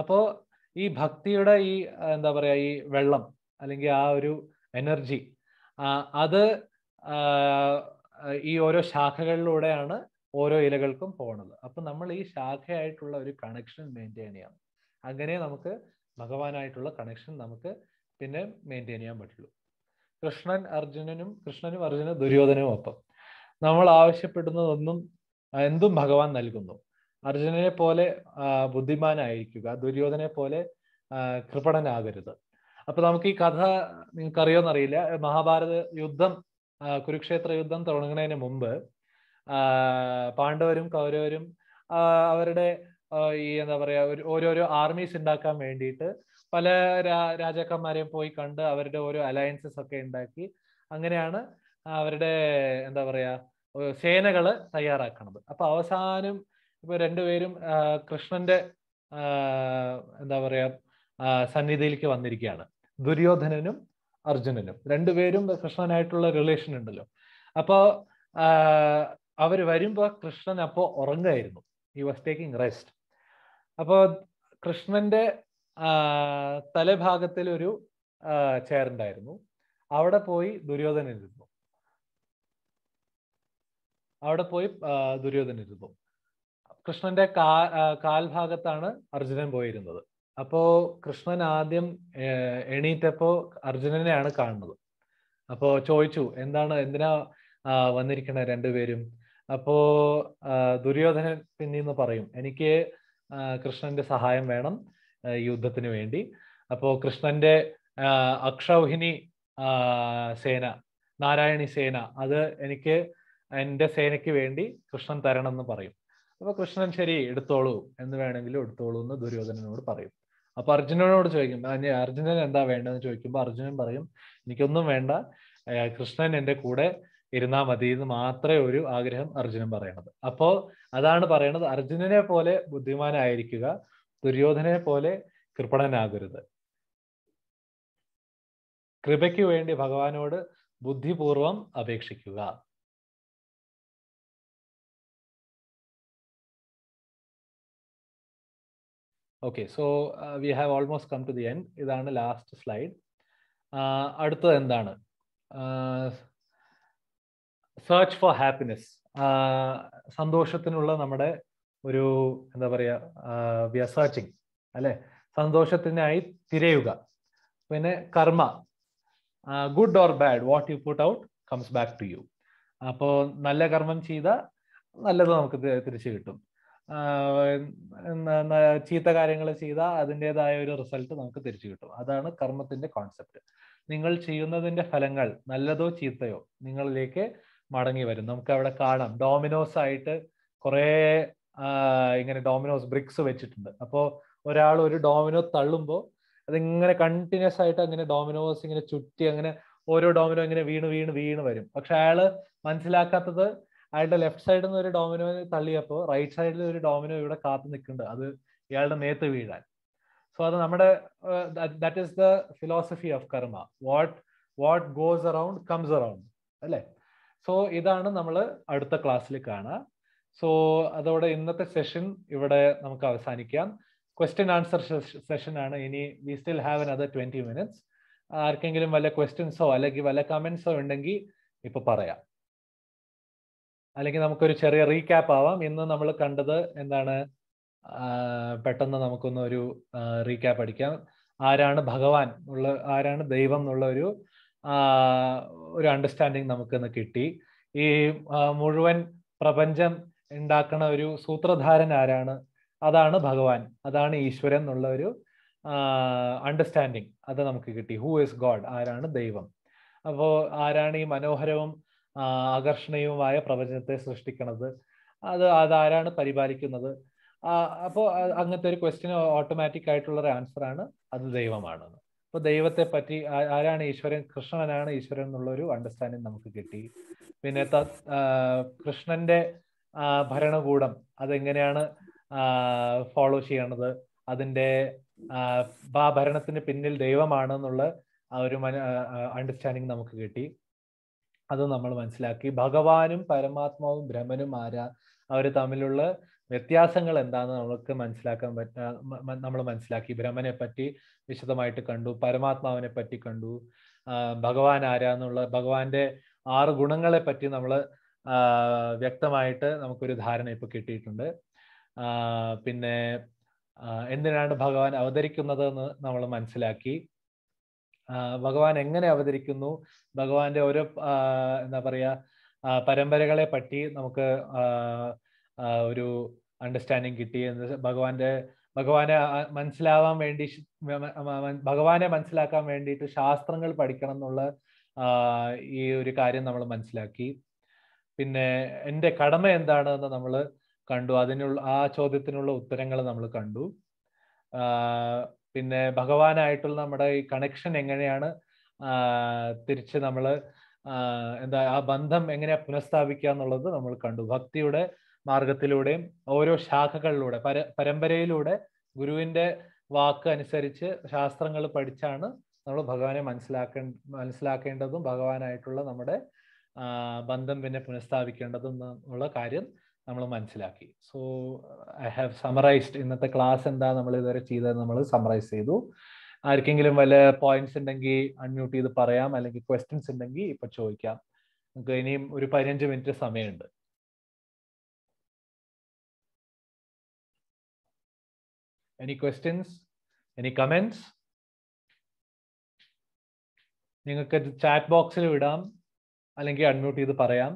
അപ്പോൾ ഈ ഭക്തിയുടെ ഈ എന്താ പറയുക ഈ വെള്ളം അല്ലെങ്കിൽ ആ ഒരു എനർജി അത് ഈ ഓരോ ശാഖകളിലൂടെയാണ് ഓരോ ഇലകൾക്കും പോകുന്നത് അപ്പം നമ്മൾ ഈ ശാഖയായിട്ടുള്ള ഒരു കണക്ഷൻ മെയിൻറ്റെയിൻ ചെയ്യണം അങ്ങനെ നമുക്ക് ഭഗവാനായിട്ടുള്ള കണക്ഷൻ നമുക്ക് പിന്നെ മെയിൻറ്റെയിൻ ചെയ്യാൻ പറ്റുള്ളൂ കൃഷ്ണൻ അർജുനനും കൃഷ്ണനും അർജുന ദുര്യോധനവും ഒപ്പം നമ്മൾ ആവശ്യപ്പെടുന്നതൊന്നും എന്തും ഭഗവാൻ നൽകുന്നു അർജുനനെ പോലെ ബുദ്ധിമാനായിരിക്കുക ദുര്യോധനെ പോലെ കൃപണനാകരുത് അപ്പൊ നമുക്ക് ഈ കഥ നിങ്ങൾക്ക് അറിയോന്നറിയില്ല മഹാഭാരത യുദ്ധം കുരുക്ഷേത്ര യുദ്ധം തുടങ്ങുന്നതിന് മുമ്പ് പാണ്ഡവരും കൗരവരും അവരുടെ ഈ എന്താ പറയാ ഓരോരോ ആർമീസ് ഉണ്ടാക്കാൻ വേണ്ടിയിട്ട് പല രാജാക്കന്മാരെയും പോയി കണ്ട് അവരുടെ ഓരോ അലയൻസസ് ഒക്കെ ഉണ്ടാക്കി അങ്ങനെയാണ് അവരുടെ എന്താ പറയാ സേനകള് തയ്യാറാക്കുന്നത് അപ്പൊ അവസാനം ഇപ്പൊ രണ്ടുപേരും കൃഷ്ണന്റെ എന്താ പറയാ സന്നിധിയിലേക്ക് വന്നിരിക്കുകയാണ് ദുര്യോധനനും അർജുനനും രണ്ടുപേരും കൃഷ്ണനായിട്ടുള്ള റിലേഷൻ ഉണ്ടല്ലോ അപ്പോ അവർ വരുമ്പോ കൃഷ്ണൻ അപ്പോ ഉറങ്ങായിരുന്നു ഹി വാസ് ടേക്കിംഗ് റെസ്റ്റ് അപ്പോ കൃഷ്ണന്റെ തലഭാഗത്തിൽ ഒരു ചേറുണ്ടായിരുന്നു അവിടെ പോയി ദുര്യോധനൻ ഇരുന്നു അവിടെ പോയി ദുര്യോധനൻ ഇരുന്നു കൃഷ്ണന്റെ കാ കാൽഭാഗത്താണ് അർജുനൻ പോയിരുന്നത് അപ്പോ കൃഷ്ണൻ ആദ്യം എണീറ്റപ്പോ അർജുനനെയാണ് കാണുന്നത് അപ്പോ ചോദിച്ചു എന്താണ് എന്തിനാ വന്നിരിക്കണേ രണ്ടുപേരും അപ്പോ ദുര്യോധനൻ പിന്നീന്ന് പറയും എനിക്ക് കൃഷ്ണന്റെ സഹായം വേണം യുദ്ധത്തിന് വേണ്ടി അപ്പോൾ കൃഷ്ണന്റെ അക്ഷൗഹിനി സേന നാരായണി സേന അത് എനിക്ക് എൻ്റെ സേനയ്ക്ക് വേണ്ടി കൃഷ്ണൻ തരണം എന്ന് പറയും അപ്പൊ കൃഷ്ണൻ ശരി എടുത്തോളൂ എന്ന് വേണമെങ്കിലും എടുത്തോളൂ എന്ന് ദുര്യോധനനോട് പറയും അപ്പൊ അർജുനനോട് ചോദിക്കും അർജുനൻ എന്താ വേണ്ടതെന്ന് ചോദിക്കുമ്പോൾ അർജുനൻ പറയും എനിക്കൊന്നും വേണ്ട കൃഷ്ണൻ എൻ്റെ കൂടെ ഇരുന്നാൽ മതി എന്ന് മാത്രമേ ഒരു ആഗ്രഹം അർജുനൻ പറയണത് അപ്പോ അതാണ് പറയണത് അർജുനനെ പോലെ ബുദ്ധിമാനായിരിക്കുക ദുര്യോധനെ പോലെ കൃപണനാകരുത് കൃപയ്ക്ക് വേണ്ടി ഭഗവാനോട് ബുദ്ധിപൂർവം അപേക്ഷിക്കുക okay so we have almost come to the end ഇതാണ് ലാസ്റ്റ് സ്ലൈഡ് uh, അടുത്തത് എന്താണ് uh, സെർച്ച് ഫോർ ഹാപ്പിനെസ് സന്തോഷത്തിനുള്ള നമ്മുടെ ഒരു എന്താ പറയുക വി ആർ സെർച്ചിങ് അല്ലെ സന്തോഷത്തിനായി തിരയുക പിന്നെ karma good or bad what you put out comes back to you അപ്പോൾ നല്ല കർമ്മം ചെയ്ത നല്ലത് നമുക്ക് തിരിച്ചു കിട്ടും ചീത്ത കാര്യങ്ങൾ ചെയ്ത അതിൻ്റെതായ ഒരു റിസൾട്ട് നമുക്ക് തിരിച്ചു കിട്ടും അതാണ് കർമ്മത്തിന്റെ കോൺസെപ്റ്റ് നിങ്ങൾ ചെയ്യുന്നതിന്റെ ഫലങ്ങൾ നല്ലതോ ചീത്തയോ നിങ്ങളിലേക്ക് മടങ്ങി വരും നമുക്ക് അവിടെ കാണാം ഡോമിനോസ് ആയിട്ട് കുറേ ഇങ്ങനെ ഡോമിനോസ് ബ്രിക്സ് വെച്ചിട്ടുണ്ട് അപ്പോൾ ഒരാൾ ഒരു ഡോമിനോ തള്ളുമ്പോൾ അതിങ്ങനെ കണ്ടിന്യൂസ് ആയിട്ട് അങ്ങനെ ഡോമിനോസ് ഇങ്ങനെ ചുറ്റി അങ്ങനെ ഓരോ ഡോമിനോ ഇങ്ങനെ വീണ് വീണ് വീണ് വരും പക്ഷെ അയാൾ മനസ്സിലാക്കാത്തത് അയാളുടെ ലെഫ്റ്റ് സൈഡിൽ നിന്ന് ഒരു ഡോമിനോ തള്ളിയപ്പോൾ റൈറ്റ് സൈഡിൽ ഒരു ഡോമിനോ ഇവിടെ കാത്തു നിൽക്കുന്നുണ്ട് അത് ഇയാളുടെ നേത്ത് വീഴാൻ സോ അത് നമ്മുടെ that is the philosophy of karma what what goes around comes around അല്ലേ സോ ഇതാണ് നമ്മൾ അടുത്ത ക്ലാസ്സിൽ കാണുക സോ അതോടെ ഇന്നത്തെ സെഷൻ ഇവിടെ നമുക്ക് അവസാനിക്കാം ക്വസ്റ്റ്യൻ ആൻസർ സെഷൻ ആണ് ഇനി we still have another other twenty minutes ആർക്കെങ്കിലും വല്ല ക്വസ്റ്റ്യൻസോ അല്ലെങ്കിൽ വല്ല കമൻസോ ഉണ്ടെങ്കിൽ ഇപ്പൊ പറയാം അല്ലെങ്കിൽ നമുക്കൊരു ചെറിയ റീക്യാപ്പ് ആവാം ഇന്ന് നമ്മൾ കണ്ടത് എന്താണ് പെട്ടെന്ന് നമുക്കൊന്ന് ഒരു റീക്യാപ്പ് അടിക്കാം ആരാണ് ഭഗവാൻ ഉള്ള ആരാണ് ദൈവം എന്നുള്ള ഒരു ഒരു അണ്ടർസ്റ്റാൻഡിങ് നമുക്കിന്ന് കിട്ടി ഈ മുഴുവൻ പ്രപഞ്ചം ഉണ്ടാക്കുന്ന ഒരു സൂത്രധാരൻ ആരാണ് അതാണ് ഭഗവാൻ അതാണ് ഈശ്വരൻ എന്നുള്ള ഒരു അണ്ടർസ്റ്റാൻഡിങ് അത് നമുക്ക് കിട്ടി ഹൂ ഇസ് ഗോഡ് ആരാണ് ദൈവം അപ്പോൾ ആരാണ് ഈ മനോഹരവും ആകർഷണീയവുമായ പ്രപഞ്ചത്തെ സൃഷ്ടിക്കുന്നത് അത് അതാരാണ് പരിപാലിക്കുന്നത് അപ്പോൾ അങ്ങനത്തെ ഒരു ക്വസ്റ്റ്യൻ ഓട്ടോമാറ്റിക് ആയിട്ടുള്ള ഒരു ആൻസറാണ് അത് ദൈവമാണെന്ന് അപ്പൊ ദൈവത്തെ പറ്റി ആരാണ് ഈശ്വരൻ കൃഷ്ണനാണ് ഈശ്വരൻ എന്നുള്ളൊരു അണ്ടർസ്റ്റാൻഡിങ് നമുക്ക് കിട്ടി പിന്നെ കൃഷ്ണന്റെ ഭരണകൂടം അതെങ്ങനെയാണ് ഫോളോ ചെയ്യണത് അതിന്റെ ആ ഭരണത്തിന് പിന്നിൽ ദൈവമാണ് എന്നുള്ള ആ ഒരു അണ്ടർസ്റ്റാൻഡിങ് നമുക്ക് കിട്ടി അത് നമ്മൾ മനസ്സിലാക്കി ഭഗവാനും പരമാത്മാവും ബ്രഹ്മനും ആരാ അവർ തമ്മിലുള്ള വ്യത്യാസങ്ങൾ എന്താണെന്ന് നമുക്ക് മനസ്സിലാക്കാൻ പറ്റ നമ്മൾ മനസ്സിലാക്കി ബ്രഹ്മനെ പറ്റി വിശദമായിട്ട് കണ്ടു പരമാത്മാവിനെ പറ്റി കണ്ടു ഭഗവാൻ ആരാന്നുള്ള ഭഗവാന്റെ ആറ് ഗുണങ്ങളെ പറ്റി നമ്മൾ വ്യക്തമായിട്ട് നമുക്കൊരു ധാരണ ഇപ്പൊ കിട്ടിയിട്ടുണ്ട് പിന്നെ എന്തിനാണ് ഭഗവാൻ അവതരിക്കുന്നത് എന്ന് നമ്മൾ മനസ്സിലാക്കി ഭഗവാൻ എങ്ങനെ അവതരിക്കുന്നു ഭഗവാന്റെ ഓരോ എന്താ പറയാ പരമ്പരകളെ പറ്റി നമുക്ക് ഒരു അണ്ടർസ്റ്റാൻഡിങ് കിട്ടി എന്ന് ഭഗവാന്റെ ഭഗവാനെ മനസ്സിലാവാൻ വേണ്ടി ഭഗവാനെ മനസ്സിലാക്കാൻ വേണ്ടിയിട്ട് ശാസ്ത്രങ്ങൾ പഠിക്കണം എന്നുള്ള ഈ ഒരു കാര്യം നമ്മൾ മനസ്സിലാക്കി പിന്നെ എൻ്റെ കടമ എന്താണെന്ന് നമ്മൾ കണ്ടു അതിനുള്ള ആ ചോദ്യത്തിനുള്ള ഉത്തരങ്ങൾ നമ്മൾ കണ്ടു പിന്നെ ഭഗവാനായിട്ടുള്ള നമ്മുടെ ഈ കണക്ഷൻ എങ്ങനെയാണ് തിരിച്ച് നമ്മൾ എന്താ ആ ബന്ധം എങ്ങനെയാ പുനഃസ്ഥാപിക്കുക എന്നുള്ളത് നമ്മൾ കണ്ടു ഭക്തിയുടെ മാർഗത്തിലൂടെയും ഓരോ ശാഖകളിലൂടെ പര പരമ്പരയിലൂടെ ഗുരുവിന്റെ വാക്ക് അനുസരിച്ച് ശാസ്ത്രങ്ങൾ പഠിച്ചാണ് നമ്മൾ ഭഗവാനെ മനസ്സിലാക്കേ മനസ്സിലാക്കേണ്ടതും ഭഗവാനായിട്ടുള്ള നമ്മുടെ ബന്ധം പിന്നെ പുനഃസ്ഥാപിക്കേണ്ടതും എന്നുള്ള കാര്യം നമ്മൾ മനസ്സിലാക്കി സോ ഐ ഹാവ് സമറൈസ്ഡ് ഇന്നത്തെ ക്ലാസ് എന്താ നമ്മൾ ഇതുവരെ ചെയ്തത് നമ്മൾ സമറൈസ് ചെയ്തു ആർക്കെങ്കിലും വല്ല പോയിന്റ്സ് ഉണ്ടെങ്കിൽ അൺമ്യൂട്ട് ചെയ്ത് പറയാം അല്ലെങ്കിൽ ക്വസ്റ്റ്യൻസ് ഉണ്ടെങ്കിൽ ഇപ്പൊ ചോദിക്കാം നമുക്ക് ഇനിയും ഒരു പതിനഞ്ച് മിനിറ്റ് സമയമുണ്ട് Any questions? Any comments? നിങ്ങൾക്ക് ചാറ്റ് ബോക്സിൽ വിടാം അല്ലെങ്കിൽ അൺമ്യൂട്ട് ചെയ്ത് പറയാം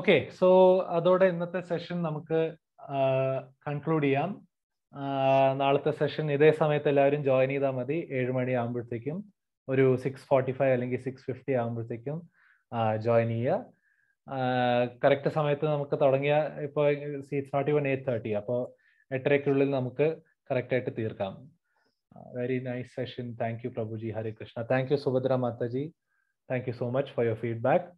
ഓക്കെ സോ അതോടെ ഇന്നത്തെ സെഷൻ നമുക്ക് കൺക്ലൂഡ് ചെയ്യാം നാളത്തെ സെഷൻ ഇതേ സമയത്ത് എല്ലാവരും ജോയിൻ ചെയ്താൽ മതി ഏഴ് മണി ആകുമ്പോഴത്തേക്കും ഒരു സിക്സ് ഫോർട്ടി ഫൈവ് അല്ലെങ്കിൽ സിക്സ് ഫിഫ്റ്റി ആകുമ്പോഴത്തേക്കും ജോയിൻ ചെയ്യുക കറക്റ്റ് സമയത്ത് നമുക്ക് തുടങ്ങിയ ഇപ്പോൾ it's not even eight thirty അപ്പോൾ എട്ടരയ്ക്കുള്ളിൽ നമുക്ക് കറക്റ്റായിട്ട് തീർക്കാം very nice session thank you Prabhuji Harikrishna thank you Subhadra Mataji thank you so much for your feedback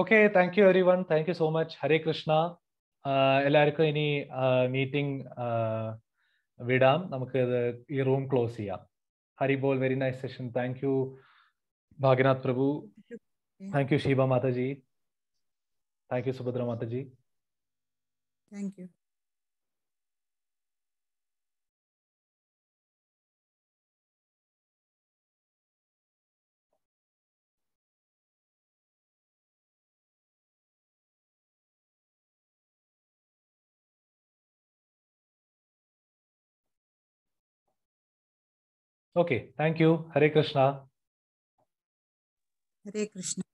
okay thank you everyone thank you so much Hare Krishna എല്ലാവർക്കും ഇനി മീറ്റിംഗ് വിടാം നമുക്ക് ഈ റൂം ക്ലോസ് ചെയ്യാം Hari Bol very nice session thank you Bhagyanath Prabhu thank you Sheeba Mataji thank you Subhadra Mataji thank you Okay, thank you. Hare Krishna. Hare Krishna.